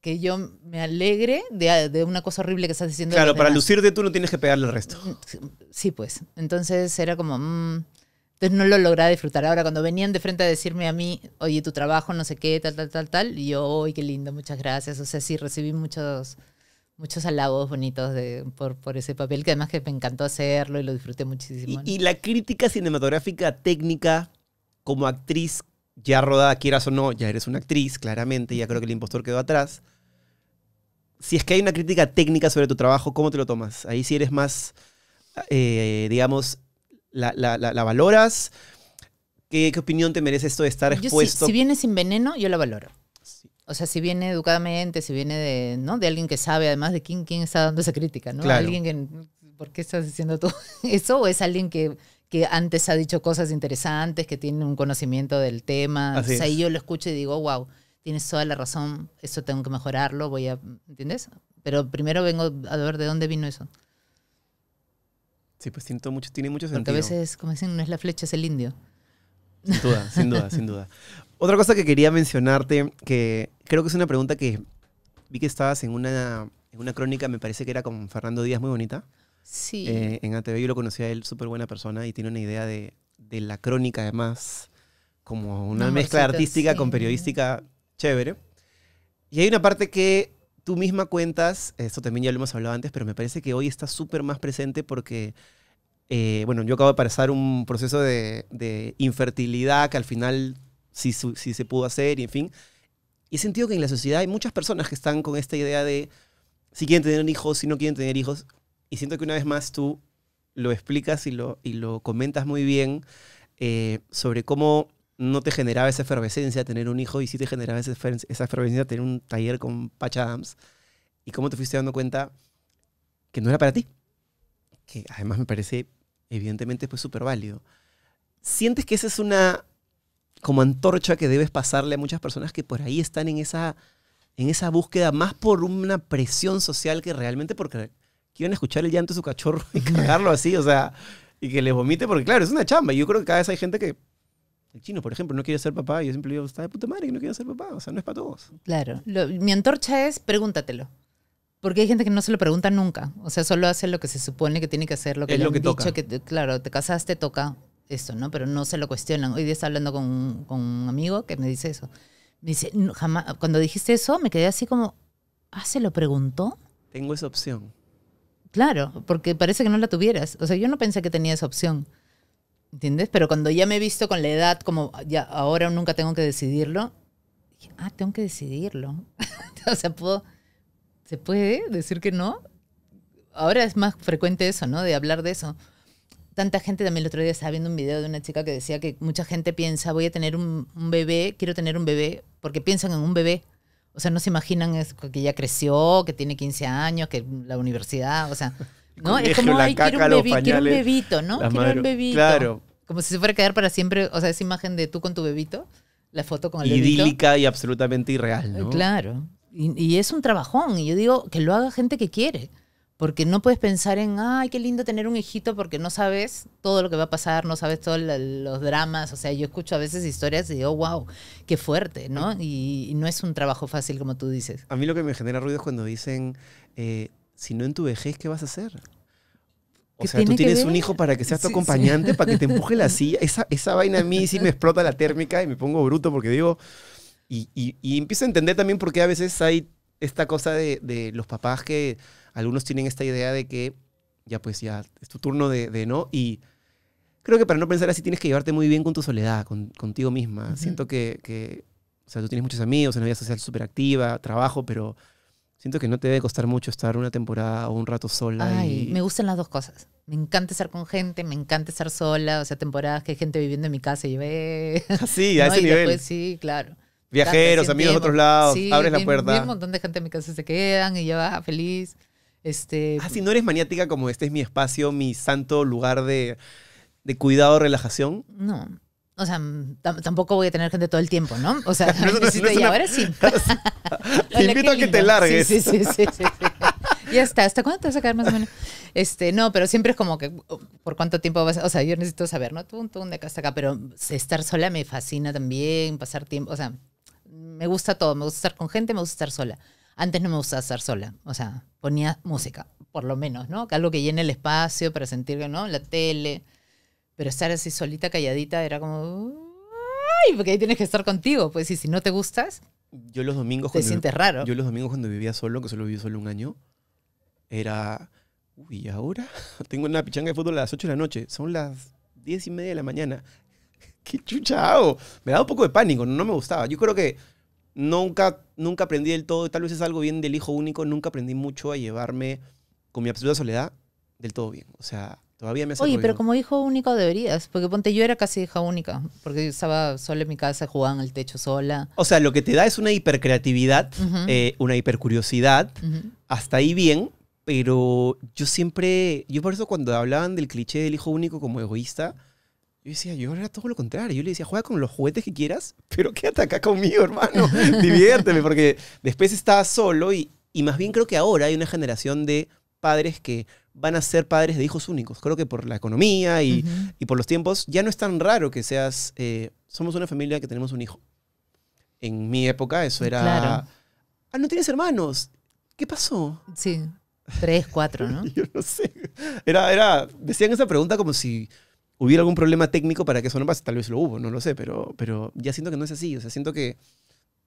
que yo me alegre de, una cosa horrible que estás diciendo? Claro, para lucir de tú no tienes que pegarle al resto. Mm, sí, pues. Entonces era como. Mm, entonces no lo lograba disfrutar. Ahora, cuando venían de frente a decirme a mí, oye, tu trabajo, no sé qué, tal, tal, tal, tal, y yo, uy, qué lindo, muchas gracias. O sea, sí, recibí muchos muchos halagos bonitos por, ese papel, que además que me encantó hacerlo y lo disfruté muchísimo. Y, la crítica cinematográfica técnica como actriz ya rodada, quieras o no, ya eres una actriz, claramente, ya creo que el impostor quedó atrás. Si es que hay una crítica técnica sobre tu trabajo, ¿cómo te lo tomas? Ahí si eres más, eh, digamos, la, valoras. ¿Qué, opinión te merece esto de estar expuesto? si, si viene sin veneno, yo la valoro. O sea, si viene educadamente, si viene de, ¿no? de alguien que sabe, además de quién, quién está dando esa crítica, ¿no? Alguien que, ¿por qué estás diciendo tú eso? ¿O es alguien que, que antes ha dicho cosas interesantes, que tiene un conocimiento del tema? Así o sea, yo lo escucho y digo, wow, tienes toda la razón, eso tengo que mejorarlo, voy a, ¿entiendes? Pero primero vengo a ver de dónde vino eso. Sí, pues tiene mucho, tiene mucho sentido. Porque a veces, como dicen, no es la flecha, es el indio. Sin duda, sin duda, sin duda. Otra cosa que quería mencionarte, que creo que es una pregunta que vi que estabas en una, en una crónica, me parece que era con Fernando Díaz, muy bonita. Sí. Eh, en ATV yo lo conocía él, súper buena persona y tiene una idea de, de la crónica, además, como una, mezcla artística con periodística chévere. Y hay una parte que tú misma cuentas, esto también ya lo hemos hablado antes, pero me parece que hoy está súper más presente porque eh, bueno, yo acabo de pasar un proceso de, infertilidad que al final sí, sí, se pudo hacer, y en fin. Y he sentido que en la sociedad hay muchas personas que están con esta idea de si quieren tener hijo, si no quieren tener hijos. Y siento que una vez más tú lo explicas y lo, y lo comentas muy bien eh, sobre cómo no te generaba esa efervescencia tener un hijo y sí te generaba esa efervescencia tener un taller con Pacha Adams. Y cómo te fuiste dando cuenta que no era para ti. Que además me parece evidentemente fue súper válido. ¿Sientes que esa es una como antorcha que debes pasarle a muchas personas que por ahí están en esa, en esa búsqueda, más por una presión social que realmente porque quieren escuchar el llanto de su cachorro y cargarlo así, o sea, y que le vomite, porque claro, es una chamba. Yo creo que cada vez hay gente que el chino, por ejemplo, no quiere ser papá. Yo siempre digo, está de puta madre que no quiere ser papá. O sea, no es para todos. Claro. mi antorcha es, pregúntatelo. Porque hay gente que no se lo pregunta nunca. O sea, solo hace lo que se supone que tiene que hacer, lo que es que dicho. Toca. Que, claro, te casaste, toca esto, ¿no? Pero no se lo cuestionan. Hoy día estaba hablando con un, amigo que me dice eso. Me dice, jamás, cuando dijiste eso, me quedé así como, ah, se lo preguntó. Tengo esa opción. Claro, porque parece que no la tuvieras. O sea, yo no pensé que tenía esa opción. ¿Entiendes? Pero cuando ya me he visto con la edad, como ya ahora nunca tengo que decidirlo, ah, tengo que decidirlo. o sea, puedo ¿Se puede decir que no? Ahora es más frecuente eso, ¿no? De hablar de eso. Tanta gente también el otro día estaba viendo un video de una chica que decía que mucha gente piensa, voy a tener un, bebé, quiero tener un bebé, porque piensan en un bebé. O sea, no se imaginan que ya creció, que tiene 15 años, que la universidad, o sea, ¿no? es como, ay, caca, quiero, un un bebito, ¿no? Quiero un bebito. Claro. Como si se fuera a quedar para siempre, o sea, esa imagen de tú con tu bebito, la foto con el Idílica bebito. Idílica y absolutamente irreal, ¿no? Claro. Y, es un trabajón. Y yo digo que lo haga gente que quiere. Porque no puedes pensar en, ay, qué lindo tener un hijito porque no sabes todo lo que va a pasar, no sabes todos los dramas. O sea, yo escucho a veces historias y digo, wow, qué fuerte, ¿no? Y, no es un trabajo fácil como tú dices. A mí lo que me genera ruido es cuando dicen, eh, si no en tu vejez, ¿qué vas a hacer? O sea, tú tienes un hijo para que seas tu acompañante, para que te empuje la silla. Esa, esa vaina a mí sí me explota la térmica y me pongo bruto porque digo, y, y, a entender también por qué a veces hay esta cosa de, de, los papás que algunos tienen esta idea de que ya pues ya es tu turno de, no y creo que para no pensar así tienes que llevarte muy bien con tu soledad, contigo misma. Siento que, o sea, tú tienes muchos amigos, una vida social súper activa, trabajo, pero siento que no te debe costar mucho estar una temporada o un rato sola. Ay, me gustan las dos cosas. Me encanta estar con gente, me encanta estar sola, o sea, temporadas que hay gente viviendo en mi casa y ve eh". Sí, a ese nivel. Después, sí, claro. Viajeros, amigos de otros lados, abres la puerta. Hay un montón de gente en mi casa se quedan y ya va feliz. Este, ah, si no eres maniática como este es mi espacio, mi santo lugar de, de cuidado, relajación. No. O sea, tampoco voy a tener gente todo el tiempo, ¿no? O sea, no, necesito ahora sí. te invito a que te largues. sí, sí, sí. ya está. ¿Hasta cuándo te vas a quedar más o menos? Este, no, pero siempre es como que por cuánto tiempo vas, o sea, yo necesito saber, ¿no? Tú, tú, de acá acá, pero estar sola me fascina también, pasar tiempo, o sea, me gusta todo, me gusta estar con gente, me gusta estar sola. Antes no me gustaba estar sola, o sea, ponía música, por lo menos, ¿no? Algo que llene el espacio para sentir, ¿no? La tele. Pero estar así solita, calladita, era como... ¡Ay! Porque ahí tienes que estar contigo, pues, y si no te gustas... Yo los domingos... Te sientes raro. Yo los domingos cuando vivía solo, que solo viví solo un año, era... Uy, ahora? Tengo una pichanga de fútbol a las 8 de la noche. Son las 10 y media de la mañana. ¿Qué chuchao Me da un poco de pánico, no me gustaba. Yo creo que nunca, nunca aprendí del todo, tal vez es algo bien del hijo único, nunca aprendí mucho a llevarme con mi absoluta soledad del todo bien. O sea, todavía me hace Oye, pero como hijo único deberías, porque ponte, yo era casi hija única, porque yo estaba sola en mi casa, jugaba en el techo sola. O sea, lo que te da es una hipercreatividad, creatividad, eh, una hipercuriosidad, hasta ahí bien, pero yo siempre, yo por eso cuando hablaban del cliché del hijo único como egoísta, yo decía, yo era todo lo contrario. Yo le decía, juega con los juguetes que quieras, pero quédate acá conmigo, hermano. Diviérteme, porque después estaba solo y, más bien creo que ahora hay una generación de padres que van a ser padres de hijos únicos. Creo que por la economía y, por los tiempos, ya no es tan raro que seas, eh, somos una familia que tenemos un hijo. En mi época eso era, ah, no tienes hermanos, ¿qué pasó? Sí, tres, cuatro, ¿no? Yo no sé. Era, era, decían esa pregunta como si hubiera algún problema técnico para que eso no pase. Tal vez lo hubo, no lo sé, pero, pero ya siento que no es así. O sea, siento que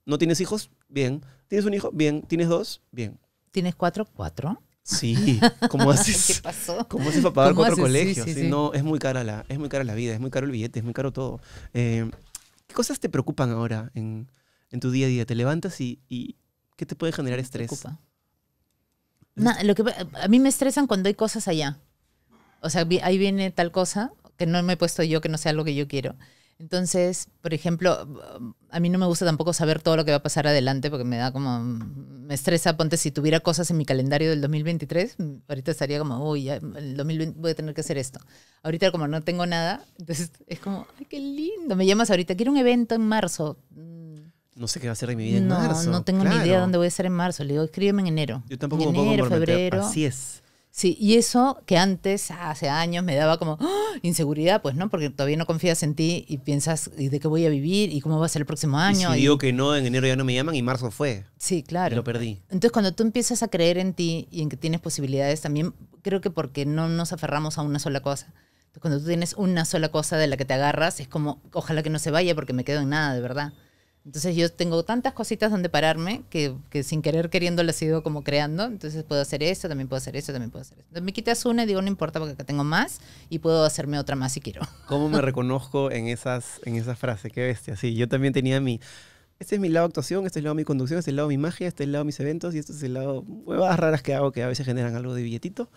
no tienes hijos, bien. ¿Tienes un hijo? Bien. ¿Tienes dos? Bien. ¿Tienes cuatro? Cuatro. Sí, ¿cómo haces? ¿Qué pasó? ¿Cómo haces para pagar cuatro colegios? No, es muy cara la, es muy cara la vida, es muy caro el billete, es muy caro todo. Eh, ¿Qué cosas te preocupan ahora en, en, tu día a día? ¿Te levantas y, y qué te puede generar estrés? Preocupa? lo que, a mí me estresan cuando hay cosas allá. O sea, ahí viene tal cosa, que no me he puesto yo, que no sea algo que yo quiero. Entonces, por ejemplo, a mí no me gusta tampoco saber todo lo que va a pasar adelante porque me da como, me estresa, ponte, si tuviera cosas en mi calendario del 2023, ahorita estaría como, uy, ya, el 2020 voy a tener que hacer esto. Ahorita como no tengo nada, entonces es como, ay, qué lindo, me llamas ahorita, quiero un evento en marzo. No sé qué va a ser en mi vida no, en marzo. No, no tengo ni idea dónde voy a estar en marzo. Le digo, escríbeme en enero. Yo tampoco en enero, febrero. Así es. Sí, y eso que antes, hace años, me daba como ¡ah! inseguridad, pues, ¿no? Porque todavía no confías en ti y piensas de qué voy a vivir y cómo va a ser el próximo año. Y si digo que no, en enero ya no me llaman y marzo fue. Sí, claro. Lo perdí. Entonces, cuando tú empiezas a creer en ti y en que tienes posibilidades, también creo que porque no nos aferramos a una sola cosa. cuando tú tienes una sola cosa de la que te agarras, es como, ojalá que no se vaya porque me quedo en nada, de verdad. Entonces yo tengo tantas cositas donde pararme que, que, sin querer queriendo las he ido como creando. Entonces puedo hacer esto, también puedo hacer esto, también puedo hacer esto. Entonces me quitas una y digo, no importa porque acá tengo más y puedo hacerme otra más si quiero. ¿Cómo me reconozco en esas, en esas frases? Qué bestia. Sí, yo también tenía mi... Este es mi lado actuación, este es el lado mi conducción, este es el lado mi magia, este es el lado mis eventos y este es el lado huevadas raras que hago que a veces generan algo de billetito.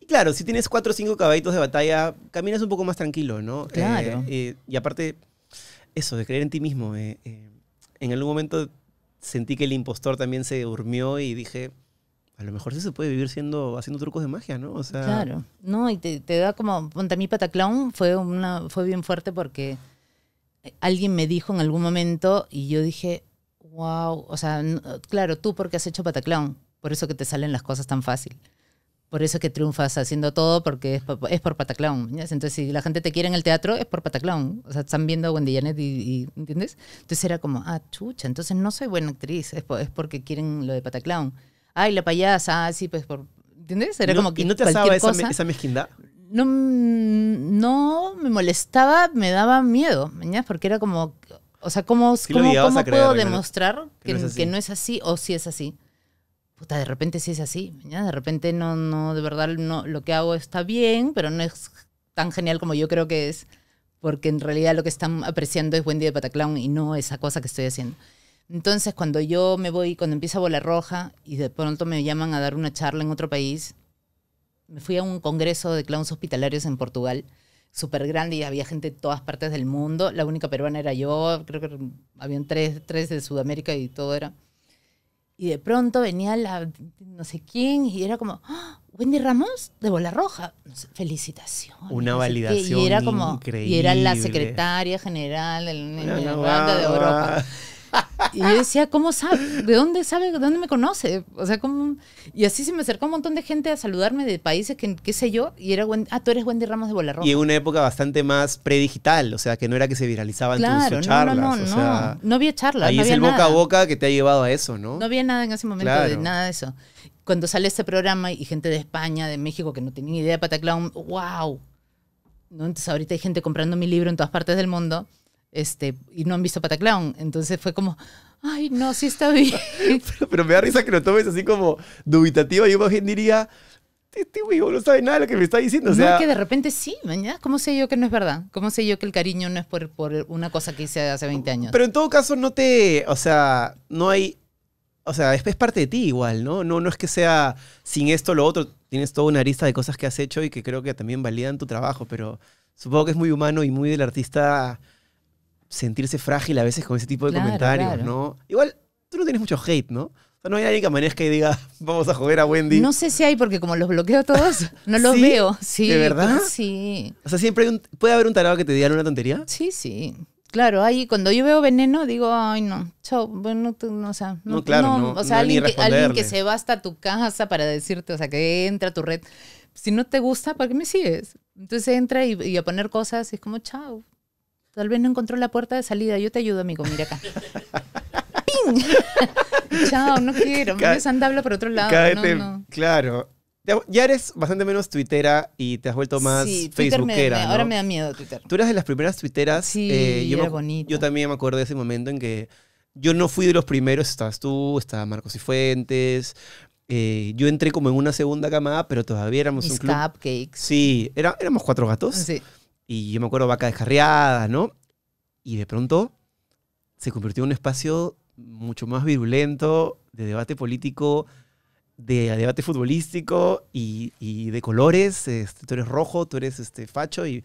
Y claro, si tienes cuatro o cinco caballitos de batalla, caminas un poco más tranquilo, ¿no? Claro. Eh, eh, y aparte, eso, de creer en ti mismo. Eh, eh en algún momento sentí que el impostor también se durmió y dije, a lo mejor sí se puede vivir siendo, haciendo trucos de magia, ¿no? claro, no, y te, da como, ponte mí pataclown fue, fue bien fuerte porque eh, alguien me dijo en algún momento y yo dije, wow, o sea, claro, tú porque has hecho pataclown, por eso que te salen las cosas tan fácil por eso es que triunfas haciendo todo, porque es, es por Pataclown. Entonces, si la gente te quiere en el teatro, es por Pataclown. O sea, están viendo a Wendy Janet y, ¿entiendes? Entonces era como, ah, chucha, entonces no soy buena actriz, es, es porque quieren lo de Pataclown. Ay, la payasa, ah, sí, pues por... ¿Entiendes? Era como que ¿Y no te asaba esa, esa mezquindad? No, mm, no me molestaba, me daba miedo, porque era como, o sea, ¿cómo, cómo, puedo demostrar que, que, no es así o si es así? de repente sí es así, de repente no, no, de verdad no, lo que hago está bien, pero no es tan genial como yo creo que es, porque en realidad lo que están apreciando es buen día de Pataclown y no esa cosa que estoy haciendo. Entonces, cuando yo me voy, cuando empieza Bola Roja y de pronto me llaman a dar una charla en otro país, me fui a un congreso de clowns hospitalarios en Portugal, súper grande y había gente de todas partes del mundo. La única peruana era yo, creo que habían tres, tres de Sudamérica y todo era y de pronto venía la no sé quién y era como, ah, Wendy Ramos de Bola Roja. felicitación Una validación. Y era como, y era la secretaria general de la de Europa. Y yo decía, ¿cómo sabe? ¿De dónde sabe? ¿De dónde me conoce? O sea, ¿cómo? Y así se me acercó un montón de gente a saludarme de países que, qué sé yo, y era, ah, tú eres Wendy Ramos de Roja. Y en una época bastante más predigital, o sea, que no era que se viralizaban claro, tus no, charlas. No, no, no, había charlas. Ahí es el boca a boca que te ha llevado a eso, ¿no? No había nada en ese momento de nada de eso. Cuando sale este programa y gente de España, de México, que no tenía ni idea de Pataclown, wow. ¿No? Entonces ahorita hay gente comprando mi libro en todas partes del mundo. Este, y no han visto Pataclown. Entonces fue como, ay, no, sí está bien. pero, me da risa que lo tomes así como dubitativa. Yo más bien diría, este, este no sabe nada de lo que me está diciendo. O sea, que de repente sí, mañana. ¿Cómo sé yo que no es verdad? ¿Cómo sé yo que el cariño no es por, por una cosa que hice hace 20 años? Pero en todo caso, no te. O sea, no hay. O sea, después es parte de ti igual, ¿no? ¿no? No es que sea sin esto o lo otro. Tienes toda una lista de cosas que has hecho y que creo que también validan tu trabajo, pero supongo que es muy humano y muy del artista sentirse frágil a veces con ese tipo de comentarios, ¿no? Igual, tú no tienes mucho hate, ¿no? O sea, no hay alguien que amanezca y diga, vamos a joder a Wendy. No sé si hay, porque como los bloqueo todos, no los veo. Sí, ¿De verdad? Sí. O sea, siempre hay un, puede haber un tarado que te diga una tontería. Sí, sí. Claro, ahí cuando yo veo veneno digo, ay no, chao, bueno, no, o sea, no, no claro, no, o sea, alguien que, se va hasta tu casa para decirte, o sea, que entra a tu red, si no te gusta, ¿para qué me sigues? Entonces entra y, y a poner cosas y es como, chao, Tal vez no encontró la puerta de salida. Yo te ayudo, amigo. Mira acá. Chao, no quiero. Me por otro lado. Cállate, Claro. Ya eres bastante menos tuitera y te has vuelto más facebookera. Ahora me da miedo Twitter. Tú eras de las primeras tuiteras. Sí, eh, yo, yo también me acuerdo de ese momento en que yo no fui de los primeros. Estabas tú, estaba Marcos y Fuentes. Eh, yo entré como en una segunda camada, pero todavía éramos un club. Cupcakes. Sí, era, éramos cuatro gatos. Sí. Y yo me acuerdo vaca descarriada, ¿no? Y de pronto se convirtió en un espacio mucho más virulento, de debate político, de debate futbolístico y, de colores. Este, tú eres rojo, tú eres este, facho y,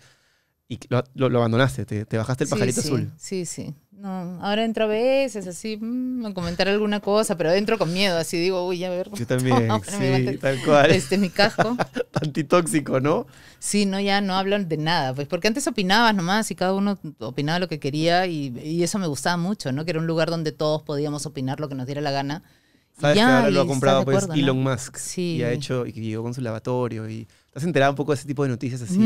lo, abandonaste, te, bajaste el pajarito sí, azul. Sí, sí. No, ahora entro a veces así, mm, a comentar alguna cosa, pero entro con miedo, así digo, uy, a ver. Yo también, sí, tal cual. Este, mi casco. Antitóxico, ¿no? Sí, no, ya no hablan de nada, pues, porque antes opinabas nomás y cada uno opinaba lo que quería y, eso me gustaba mucho, ¿no? Que era un lugar donde todos podíamos opinar lo que nos diera la gana. Sabes ya, que ahora lo ha comprado pues, Elon Musk sí. y ha hecho, y que llegó con su lavatorio y... ¿Estás enterado un poco de ese tipo de noticias así,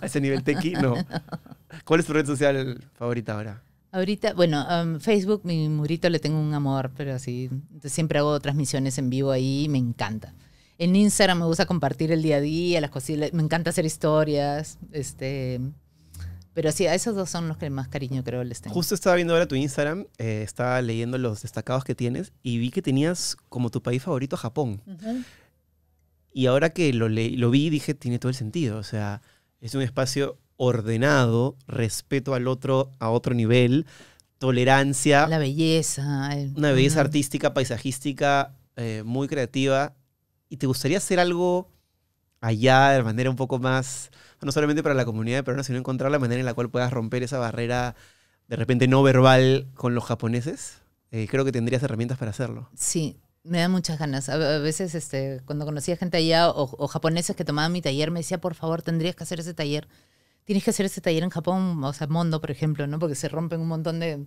a ese nivel tequi? No. ¿Cuál es tu red social favorita ahora? Ahorita, bueno, Facebook, mi murito le tengo un amor, pero así, siempre hago transmisiones en vivo ahí, me encanta. En Instagram me gusta compartir el día a día, las cosas, me encanta hacer historias, este, pero sí, a esos dos son los que más cariño creo les tengo. Justo estaba viendo ahora tu Instagram, eh, estaba leyendo los destacados que tienes y vi que tenías como tu país favorito Japón. Y ahora que lo, lo vi, dije, tiene todo el sentido, o sea, es un espacio ordenado, respeto al otro a otro nivel, tolerancia. La belleza. Una belleza artística, paisajística, eh, muy creativa. ¿Y te gustaría hacer algo allá de manera un poco más, no solamente para la comunidad de peruanos, sino encontrar la manera en la cual puedas romper esa barrera de repente no verbal con los japoneses? Eh, creo que tendrías herramientas para hacerlo. Sí, me da muchas ganas. A, veces, este, cuando conocía gente allá o, japoneses que tomaban mi taller, me decía, por favor, tendrías que hacer ese taller tienes que hacer ese taller en Japón, o sea, Mondo, por ejemplo, ¿no? Porque se rompen un montón de,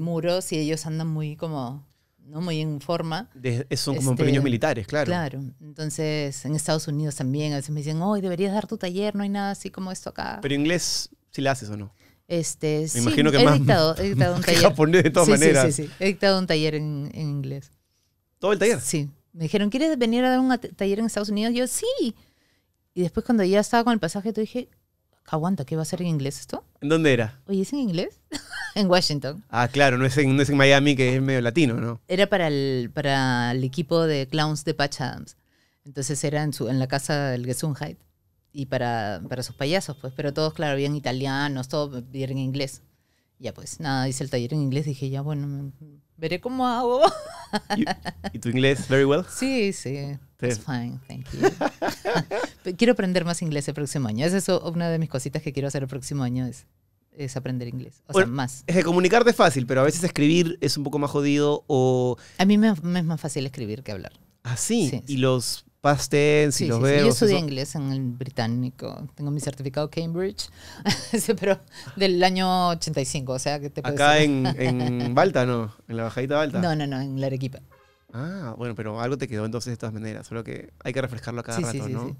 muros y ellos andan muy como, ¿no? Muy en forma. De, son como este, pequeños militares, claro. Claro. Entonces, en Estados Unidos también, a veces me dicen, hoy deberías dar tu taller, no hay nada así como esto acá. Pero inglés, si lo haces o no. Este, me imagino que he dictado, he dictado un taller. japonés de todas maneras. Sí, sí, sí. He dictado un taller en, en inglés. ¿Todo el taller? Sí. Me dijeron, ¿quieres venir a dar un taller en Estados Unidos? Yo, sí. Y después cuando ya estaba con el pasaje, te dije, Aguanta, ¿qué va a ser en inglés esto? ¿En dónde era? Oye, ¿es en inglés? en Washington. Ah, claro, no es, en, no es en Miami, que es medio latino, ¿no? Era para el, para el equipo de clowns de Patch Adams. Entonces era en, su, en la casa del Gesundheit. Y para, para sus payasos, pues. Pero todos, claro, habían italianos, todos en inglés. Ya pues, nada, hice el taller en inglés, dije, ya bueno, veré cómo hago. ¿Y tu inglés very well? Sí, sí. It's fine, thank you. quiero aprender más inglés el próximo año. Esa es una de mis cositas que quiero hacer el próximo año, es, es aprender inglés. O sea, más. Es que comunicarte es fácil, pero a veces escribir es un poco más jodido o... A mí me, es más fácil escribir que hablar. Ah, sí. y los past si y los sí, Sí. Yo estudié inglés en el británico. Tengo mi certificado Cambridge, pero del año 85, o sea, que te Acá en, en, Balta, ¿no? En la bajadita Balta. No, no, no, en la Arequipa. Ah, bueno, pero algo te quedó entonces de todas maneras, solo que hay que refrescarlo cada rato, ¿no?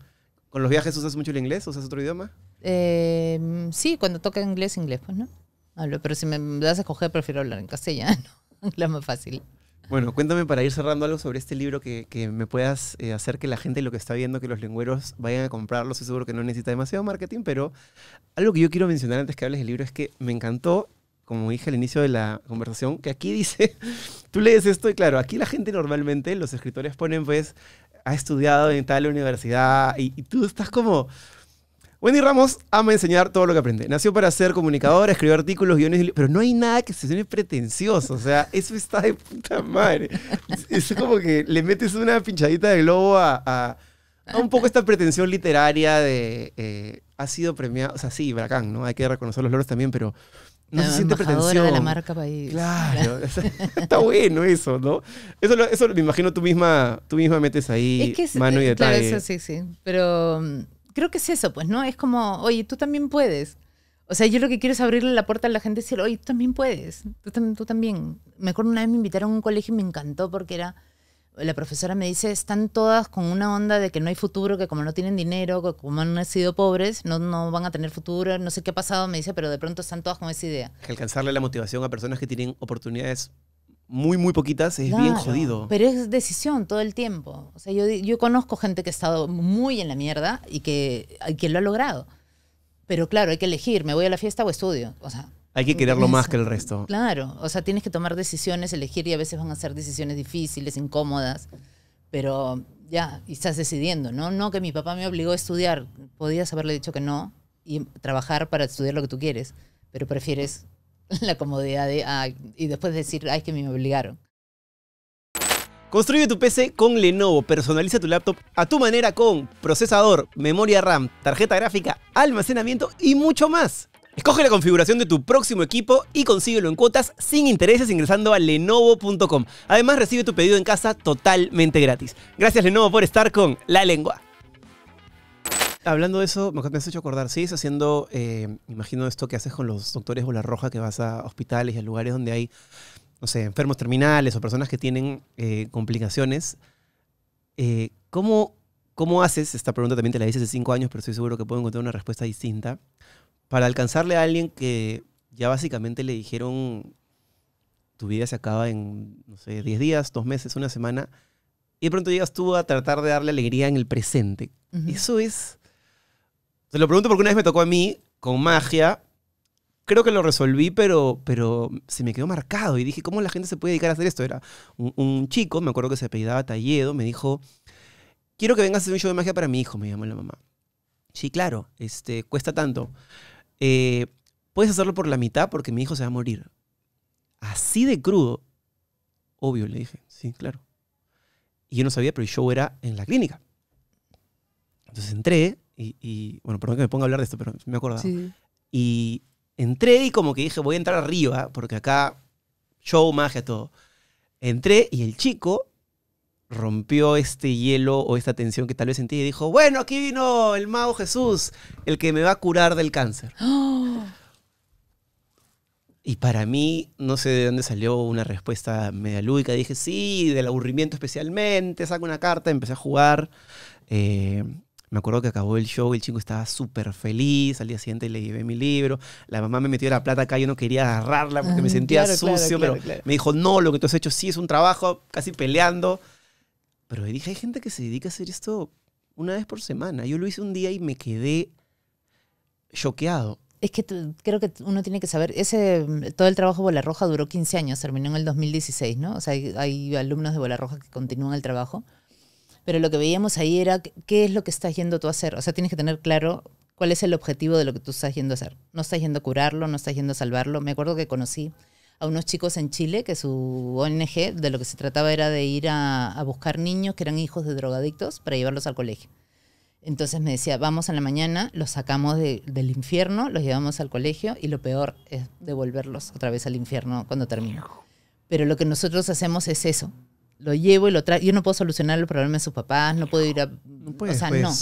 ¿Con los viajes usas mucho el inglés? ¿Usas otro idioma? Em, sí, cuando toca inglés, inglés, pues, ¿no? Hablo, pero si me das a escoger, prefiero hablar en castellano. Es más fácil. Bueno, cuéntame para ir cerrando algo sobre este libro que, me puedas eh, hacer que la gente lo que está viendo, que los lengüeros vayan a comprarlo. Estoy seguro que no necesita demasiado marketing, pero algo que yo quiero mencionar antes que hables del libro es que me encantó, como dije al inicio de la conversación, que aquí dice, tú lees esto y claro, aquí la gente normalmente, los escritores ponen pues, ha estudiado en tal universidad y tú estás como Wendy Ramos ama enseñar todo lo que aprende. Nació para ser comunicadora, escribir artículos, guiones, pero no hay nada que se suene pretencioso. O sea, eso está de puta madre. Es como que le metes una pinchadita de globo a, a, un poco esta pretensión literaria de. Eh, ha sido premiado. O sea, sí, Bracán, ¿no? Hay que reconocer los logros también, pero no se siente pretensión. la marca país. Claro, está bueno eso, ¿no? Eso, eso me imagino tú misma, tú misma metes ahí mano y detalle. Eh, claro, eso sí, sí. Pero mm, creo que es eso, pues, ¿no? Es como, oye, tú también puedes. O sea, yo lo que quiero es abrirle la puerta a la gente y decir, oye, tú también puedes, tú, tú también. Me acuerdo una vez me invitaron a un colegio y me encantó porque era, la profesora me dice, están todas con una onda de que no hay futuro, que como no tienen dinero, que como han sido pobres, no, no van a tener futuro, no sé qué ha pasado, me dice, pero de pronto están todas con esa idea. alcanzarle la motivación a personas que tienen oportunidades muy, muy poquitas, es bien jodido. Pero es decisión todo el tiempo. O sea, yo, yo conozco gente que ha estado muy en la mierda y que, lo ha logrado. Pero claro, hay que elegir, me voy a la fiesta o estudio. O sea, hay que quererlo más que el resto. Claro, o sea, tienes que tomar decisiones, elegir y a veces van a ser decisiones difíciles, incómodas, pero ya, y estás decidiendo, ¿no? No que mi papá me obligó a estudiar, podías haberle dicho que no y trabajar para estudiar lo que tú quieres, pero prefieres la comodidad de, y después decir, ay, que me obligaron. Construye tu PC con Lenovo, personaliza tu laptop a tu manera con procesador, memoria RAM, tarjeta gráfica, almacenamiento y mucho más. Escoge la configuración de tu próximo equipo y consíguelo en cuotas sin intereses ingresando a lenovo.com. Además, recibe tu pedido en casa totalmente gratis. Gracias Lenovo por estar con La Lengua. Hablando de eso, me has hecho acordar, sí haciendo, eh, imagino esto que haces con los doctores bola roja, que vas a hospitales y a lugares donde hay, no sé, enfermos terminales o personas que tienen eh, complicaciones. Eh, ¿cómo, ¿Cómo haces, esta pregunta también te la hice hace cinco años, pero estoy seguro que puedo encontrar una respuesta distinta, para alcanzarle a alguien que ya básicamente le dijeron, tu vida se acaba en, no sé, diez días, dos meses, una semana, y de pronto llegas tú a tratar de darle alegría en el presente. Eso es se lo pregunto porque una vez me tocó a mí con magia. Creo que lo resolví, pero, pero se me quedó marcado. Y dije, ¿cómo la gente se puede dedicar a hacer esto? Era un, chico, me acuerdo que se apellidaba Talledo, me dijo, quiero que vengas a hacer un show de magia para mi hijo, me llamó la mamá. Sí, claro, este, cuesta tanto. Eh, puedes hacerlo por la mitad porque mi hijo se va a morir. Así de crudo. Obvio, le dije, sí, claro. Y yo no sabía, pero el show era en la clínica. Entonces entré, y, bueno, perdón que me ponga a hablar de esto, pero me acordaba. Y entré y como que dije, voy a entrar arriba, porque acá show, magia, todo. Entré y el chico rompió este hielo o esta tensión que tal vez sentí y dijo, bueno, aquí vino el mago Jesús, el que me va a curar del cáncer. Y para mí, no sé de dónde salió una respuesta media Dije, sí, del aburrimiento especialmente, saco una carta, empecé a jugar. Eh, me acuerdo que acabó el show, el chico estaba súper feliz, al día siguiente le llevé mi libro, la mamá me metió la plata acá, y yo no quería agarrarla porque me ah, sentía sucio, pero me dijo, no, lo que tú has hecho sí es un trabajo, casi peleando. Pero dije, hay gente que se dedica a hacer esto una vez por semana. Yo lo hice un día y me quedé choqueado. Es que creo que uno tiene que saber, ese mm, todo el trabajo de Bola Roja duró 15 años, terminó en el 2016, ¿no? O sea, hay alumnos de Bola Roja que continúan el trabajo pero lo que veíamos ahí era qué es lo que estás yendo tú a hacer. O sea, tienes que tener claro cuál es el objetivo de lo que tú estás yendo a hacer. No estás yendo a curarlo, no estás yendo a salvarlo. Me acuerdo que conocí a unos chicos en Chile que su ONG de lo que se trataba era de ir a, buscar niños que eran hijos de drogadictos para llevarlos al colegio. Entonces me decía, vamos en la mañana, los sacamos del infierno, los llevamos al colegio y lo peor es devolverlos otra vez al infierno cuando termina. Pero lo que nosotros hacemos es eso, lo llevo y lo traigo. Yo no puedo solucionar el problema de sus papás, no puedo ir a... o sea, pues. no.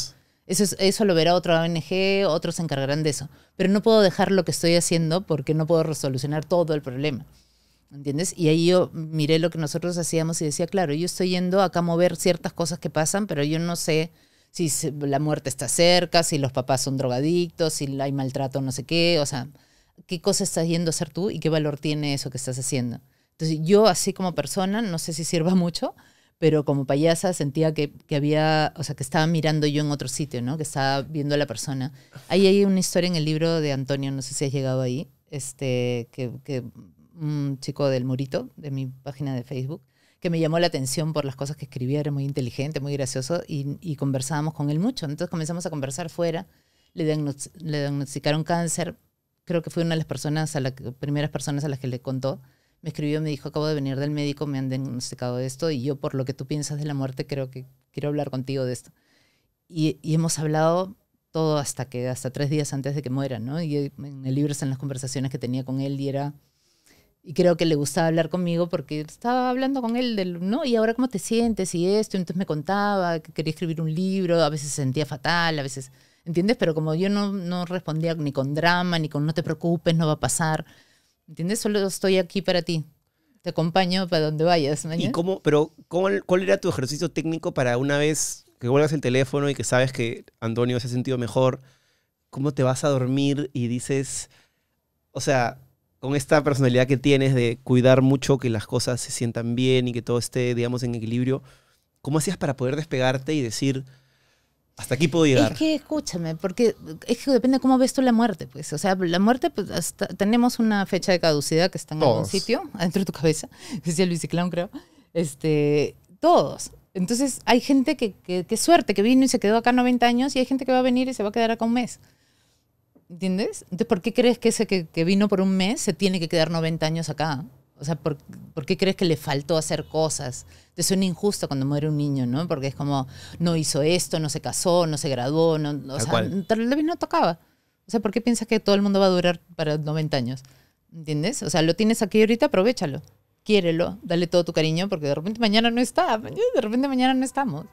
Eso, eso lo verá otro ONG, otros se encargarán de eso. Pero no puedo dejar lo que estoy haciendo porque no puedo resolucionar todo el problema. ¿Entiendes? Y ahí yo miré lo que nosotros hacíamos y decía, claro, yo estoy yendo acá a mover ciertas cosas que pasan, pero yo no sé si la muerte está cerca, si los papás son drogadictos, si hay maltrato, no sé qué. O sea, ¿qué cosa estás yendo a hacer tú y qué valor tiene eso que estás haciendo? Entonces yo así como persona, no sé si sirva mucho, pero como payasa sentía que, que, había, o sea, que estaba mirando yo en otro sitio, ¿no? Que estaba viendo a la persona. Ahí hay una historia en el libro de Antonio, no sé si has llegado ahí, este, que, un chico del Murito, de mi página de Facebook, que me llamó la atención por las cosas que escribía, era muy inteligente, muy gracioso, y, conversábamos con él mucho. Entonces comenzamos a conversar fuera, le, diagnosticaron cáncer, creo que fue una de las personas, a la, primeras personas a las que le contó me escribió, me dijo, acabo de venir del médico, me han diagnosticado esto y yo por lo que tú piensas de la muerte creo que quiero hablar contigo de esto. Y, hemos hablado todo hasta que hasta tres días antes de que muera, ¿no? Y en el libro están las conversaciones que tenía con él y era y creo que le gustaba hablar conmigo porque estaba hablando con él del, ¿no? Y ahora cómo te sientes y esto, entonces me contaba que quería escribir un libro, a veces se sentía fatal, a veces, ¿entiendes? Pero como yo no, no respondía ni con drama, ni con no te preocupes, no va a pasar, ¿Entiendes? Solo estoy aquí para ti. Te acompaño para donde vayas. Mañana. ¿Y cómo, pero cuál era tu ejercicio técnico para una vez que vuelvas el teléfono y que sabes que Antonio se ha sentido mejor? ¿Cómo te vas a dormir y dices, o sea, con esta personalidad que tienes de cuidar mucho que las cosas se sientan bien y que todo esté, digamos, en equilibrio, ¿cómo hacías para poder despegarte y decir, hasta aquí puedo llegar. Es que escúchame, porque es que depende de cómo ves tú la muerte, pues. O sea, la muerte, pues, tenemos una fecha de caducidad que está en algún sitio, dentro de tu cabeza, decía Luis biciclón creo. Este, todos. Entonces, hay gente que, que, suerte, que vino y se quedó acá 90 años, y hay gente que va a venir y se va a quedar acá un mes. ¿Entiendes? Entonces, ¿por qué crees que ese que, que vino por un mes se tiene que quedar 90 años acá? O sea, ¿por, qué crees que le faltó hacer cosas? Te suena injusto cuando muere un niño, ¿no? Porque es como, no hizo esto, no se casó, no se graduó, o sea, tal vez no tocaba. O sea, ¿por qué piensas que todo el mundo va a durar para 90 años? ¿Entiendes? O sea, lo tienes aquí ahorita, aprovechalo. Quiérelo, dale todo tu cariño, porque de repente mañana no está, de repente mañana no estamos.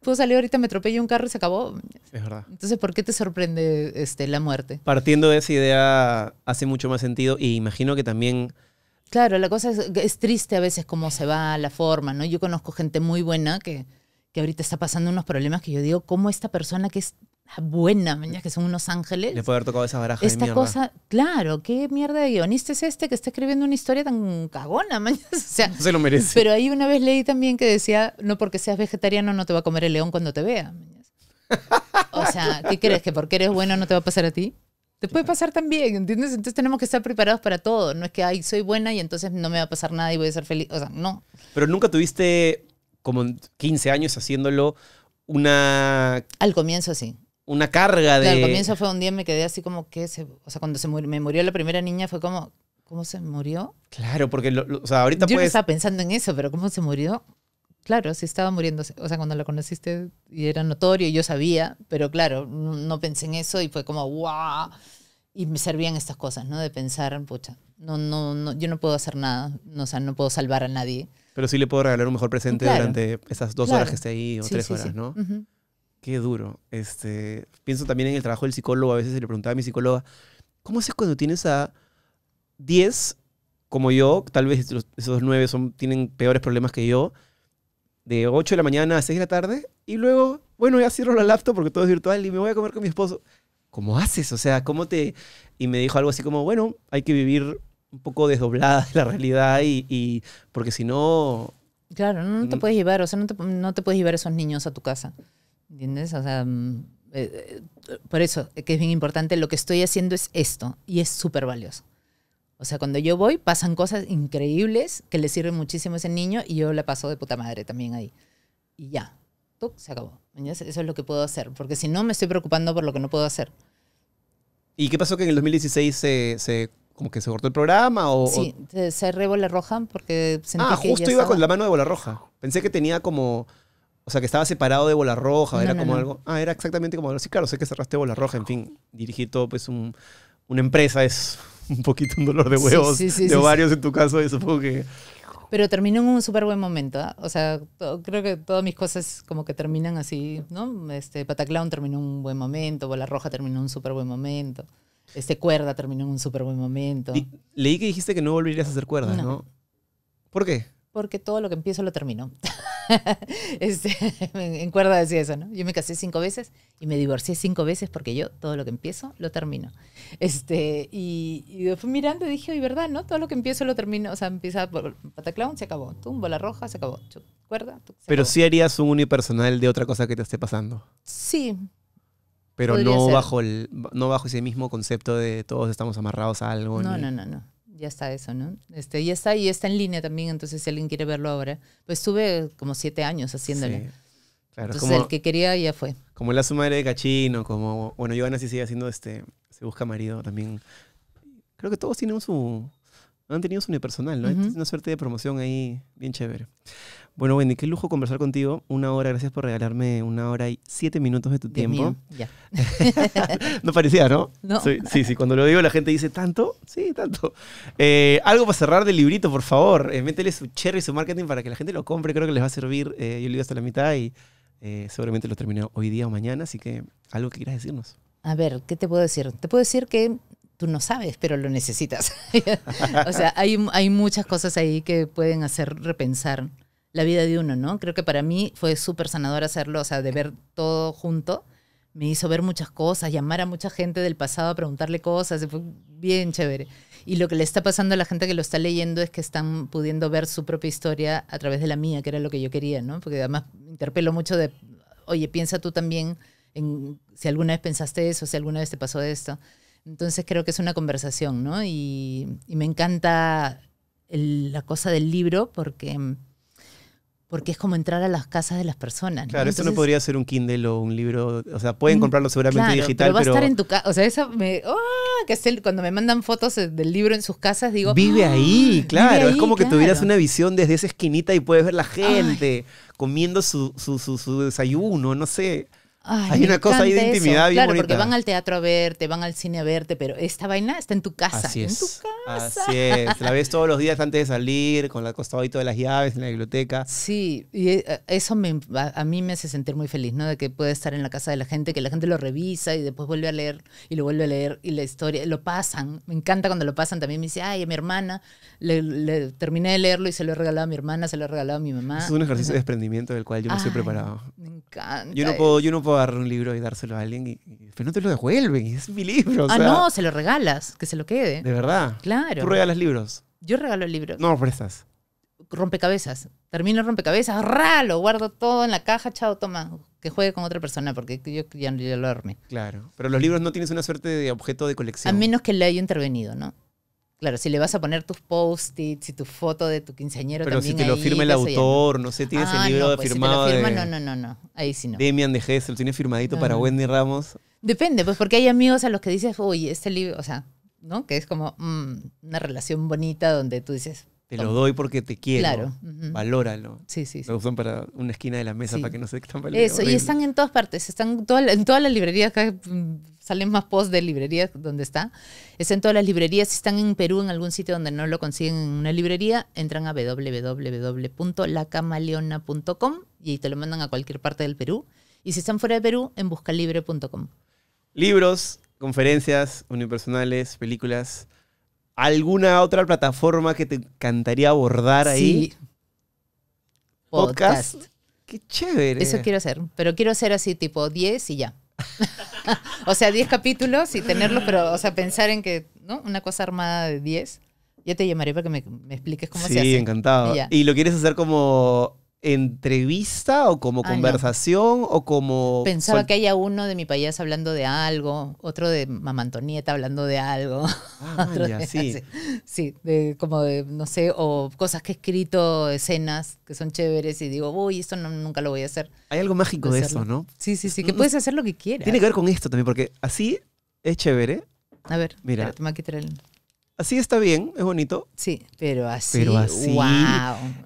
Puedo salir ahorita, me atropello un carro y se acabó. Es verdad. Entonces, ¿por qué te sorprende este, la muerte? Partiendo de esa idea, hace mucho más sentido y imagino que también Claro, la cosa es, triste a veces cómo se va la forma, ¿no? Yo conozco gente muy buena que, que ahorita está pasando unos problemas que yo digo, ¿cómo esta persona que es buena, que son unos ángeles. Le puede haber tocado esa baraja Esta de cosa, claro, qué mierda de guionista es este que está escribiendo una historia tan cagona, mañana. O sea, no se lo merece. Pero ahí una vez leí también que decía, no porque seas vegetariano no te va a comer el león cuando te vea. O sea, ¿qué crees? ¿Que porque eres bueno no te va a pasar a ti? Te puede pasar también, ¿entiendes? Entonces tenemos que estar preparados para todo. No es que, ay, soy buena y entonces no me va a pasar nada y voy a ser feliz. O sea, no. Pero nunca tuviste como 15 años haciéndolo una... Al comienzo sí. Una carga de... al comienzo fue un día me quedé así como que... Se, o sea, cuando se me murió la primera niña fue como... ¿Cómo se murió? Claro, porque, o sea, ahorita Yo estaba pensando en eso, pero ¿cómo se murió? Claro, sí estaba muriéndose. O sea, cuando la conociste y era notorio, yo sabía, pero claro, no pensé en eso y fue como, ¡guau! Y me servían estas cosas, ¿no? De pensar, pucha, no, no, yo no puedo hacer nada, no, o sea, no puedo salvar a nadie. Pero sí le puedo regalar un mejor presente durante esas dos horas que esté ahí o tres horas, ¿no? Qué duro. Este, pienso también en el trabajo del psicólogo. A veces le preguntaba a mi psicóloga, ¿cómo haces cuando tienes a diez como yo? Tal vez esos nueve tienen peores problemas que yo de 8 de la mañana a 6 de la tarde y luego, bueno, ya cierro la laptop porque todo es virtual y me voy a comer con mi esposo. ¿Cómo haces? O sea, ¿cómo te...? Y me dijo algo así como, bueno, hay que vivir un poco desdoblada de la realidad y, porque si no... Claro, no, te mm. puedes llevar, o sea, no te, puedes llevar esos niños a tu casa, ¿entiendes? O sea, mm, eh, eh, por eso, que es bien importante, lo que estoy haciendo es esto y es súper valioso. O sea, cuando yo voy, pasan cosas increíbles que le sirven muchísimo a ese niño y yo la paso de puta madre también ahí. Y ya, Tuc, se acabó. Eso es lo que puedo hacer, porque si no me estoy preocupando por lo que no puedo hacer. ¿Y qué pasó que en el 2016 se, se como que se cortó el programa o sí cerré bola roja porque sentí ah justo iba con la mano de bola roja pensé que tenía como o sea que estaba separado de bola roja era como algo ah era exactamente como sí claro sé que cerraste bola roja en fin dirigí todo pues una empresa es un poquito un dolor de huevos, de ovarios en tu caso, y supongo que... Pero terminó en un súper buen momento, ¿ah? o sea, creo que todas mis cosas como que terminan así, ¿no? Este, Pataclown terminó en un buen momento, Bola Roja terminó en un súper buen momento, este, Cuerda terminó en un súper buen momento. leí que dijiste que no volverías a hacer cuerda ¿no? ¿no? ¿Por qué? porque todo lo que empiezo lo termino. este, en cuerda decía eso, ¿no? Yo me casé cinco veces y me divorcié cinco veces porque yo todo lo que empiezo lo termino. Este, y, y después mirando dije, oye, ¿verdad? ¿No? Todo lo que empiezo lo termino. O sea, empieza por pataclown, se acabó. Tum, bola roja, se acabó. cuerda, Pero sí harías un unipersonal de otra cosa que te esté pasando. Sí. Pero no bajo, el, no bajo ese mismo concepto de todos estamos amarrados a algo. No, no, no, no ya está eso, ¿no? Este, ya está y está en línea también, entonces si alguien quiere verlo ahora, pues estuve como siete años haciéndolo. claro, entonces el que quería ya fue. Como la su madre de Cachino, como, bueno, Giovanna sí sigue haciendo este, se busca marido también. Creo que todos tienen su, han tenido su unipersonal, ¿no? Es una suerte de promoción ahí bien chévere. Bueno, Wendy, qué lujo conversar contigo. Una hora, gracias por regalarme una hora y siete minutos de tu tiempo. no parecía, ¿no? Sí, sí, cuando lo digo la gente dice, ¿tanto? Sí, tanto. Eh, algo para cerrar del librito, por favor. Eh, métele su cherry, su marketing para que la gente lo compre. Creo que les va a servir. Eh, yo lo digo hasta la mitad y seguramente lo termino hoy día o mañana. Así que algo que quieras decirnos. A ver, ¿qué te puedo decir? Te puedo decir que tú no sabes, pero lo necesitas. o sea, hay, hay muchas cosas ahí que pueden hacer repensar la vida de uno, ¿no? Creo que para mí fue súper sanador hacerlo, o sea, de ver todo junto. Me hizo ver muchas cosas, llamar a mucha gente del pasado a preguntarle cosas, fue bien chévere. Y lo que le está pasando a la gente que lo está leyendo es que están pudiendo ver su propia historia a través de la mía, que era lo que yo quería, ¿no? Porque además interpelo mucho de, oye, piensa tú también en si alguna vez pensaste eso, si alguna vez te pasó esto. Entonces creo que es una conversación, ¿no? Y, me encanta la cosa del libro porque, porque es como entrar a las casas de las personas. Claro, esto no podría ser un Kindle o un libro, o sea, pueden mm, comprarlo seguramente digital. Pero va a estar en tu casa, o sea, me... Ah, cuando me mandan fotos eh, del libro en sus casas, digo... Vive ah, ahí, claro, es como que tuvieras una visión desde esa esquinita y puedes ver la gente comiendo su, su, su desayuno, no sé. Hay una cosa ahí de intimidad claro, porque van al teatro a verte, van al cine a verte, pero esta vaina está en tu casa. En tu casa. Así es, la ves todos los días antes de salir, con la costadito de las llaves en la biblioteca. Sí, y eh, eso a, mí me hace sentir muy feliz, ¿no? De que puede estar en la casa de la gente, que la gente lo revisa y después vuelve a leer y lo vuelve a leer y la historia, lo pasan. Me encanta cuando lo pasan. También me dice, ay, a mi hermana, le, terminé de leerlo y se lo he regalado a mi hermana, se lo he regalado a mi mamá. Es un ejercicio de desprendimiento del cual yo no estoy preparado. Me encanta. Yo no, puedo, yo no puedo agarrar un libro y dárselo a alguien y, pero no te lo devuelven, es mi libro. ah, no, se lo regalas, que se lo quede. De verdad. Claro. Tú regalas libros. Yo regalo libros. No prestas. Rompecabezas. Termino rompecabezas, ¡ra! Lo guardo todo en la caja, chao, toma. Que juegue con otra persona, porque yo ya, lo armé. Claro. Pero los libros no tienes una suerte de objeto de colección. A menos que le haya intervenido, ¿no? Claro, si le vas a poner tus post-its y tu foto de tu quinceañero Pero si te lo firma el autor, no sé, tienes el ah, libro no, pues, Si firma, no, no, no, no. Ahí sí no. Demian de ¿lo tiene firmadito para ah. Wendy Ramos. Depende, pues porque hay amigos a los que dices, uy, este libro, o sea, ¿no? Que es como mm, una relación bonita donde tú dices... Te lo doy porque te quiero. Valóralo. Sí, sí, Lo usan para una esquina de la mesa para que no se estampen. Eso, y están en todas partes. Están en todas las librerías. Mm, salen más posts de librerías donde está. Están en todas las librerías. Si están en Perú, en algún sitio donde no lo consiguen en una librería, entran a www.lacamaleona.com y te lo mandan a cualquier parte del Perú. Y si están fuera de Perú, en buscalibre.com. Libros, conferencias, unipersonales, películas. ¿Alguna otra plataforma que te encantaría abordar ahí? Sí. Podcast. Qué chévere. Eso quiero hacer, pero quiero hacer así tipo 10 y ya. o sea, 10 capítulos y tenerlos, pero, o sea, pensar en que, ¿no? Una cosa armada de 10. Ya te llamaré para que me, expliques cómo se hace. Sí, encantado. ¿Y lo quieres hacer como entrevista o como conversación o como... Pensaba que haya uno de mi payas hablando de algo, otro de mamá Antonieta hablando de algo. Ah, sí. de, como de, no sé, o cosas que he escrito, escenas que son chéveres y digo, uy, esto nunca lo voy a hacer. Hay algo mágico de eso, ¿no? Sí, sí, sí, que puedes hacer lo que quieras. Tiene que ver con esto también, porque así es chévere. A ver, mira. voy a quitar Así está bien, es bonito. Sí, pero así. Pero así. Wow.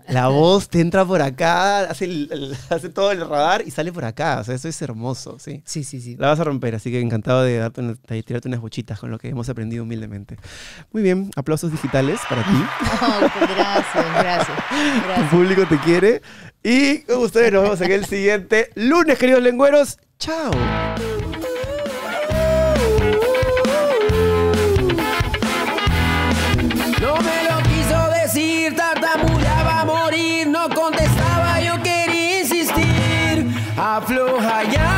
La voz te entra por acá, hace, todo el radar y sale por acá. O sea, eso es hermoso, ¿sí? Sí, sí, sí. La vas a romper, así que encantado de, tirarte unas bochitas con lo que hemos aprendido humildemente. Muy bien, aplausos digitales para ti. gracias, gracias, gracias. El público te quiere. Y con ustedes nos vemos en el siguiente lunes, queridos lengueros. ¡Chao! flew higher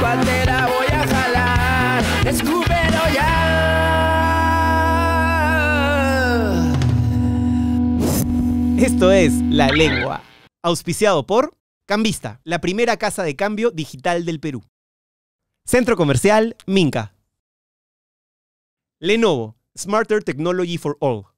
voy a jalar, ya. Esto es La Lengua, auspiciado por Cambista, la primera casa de cambio digital del Perú. Centro Comercial Minca. Lenovo, Smarter Technology for All.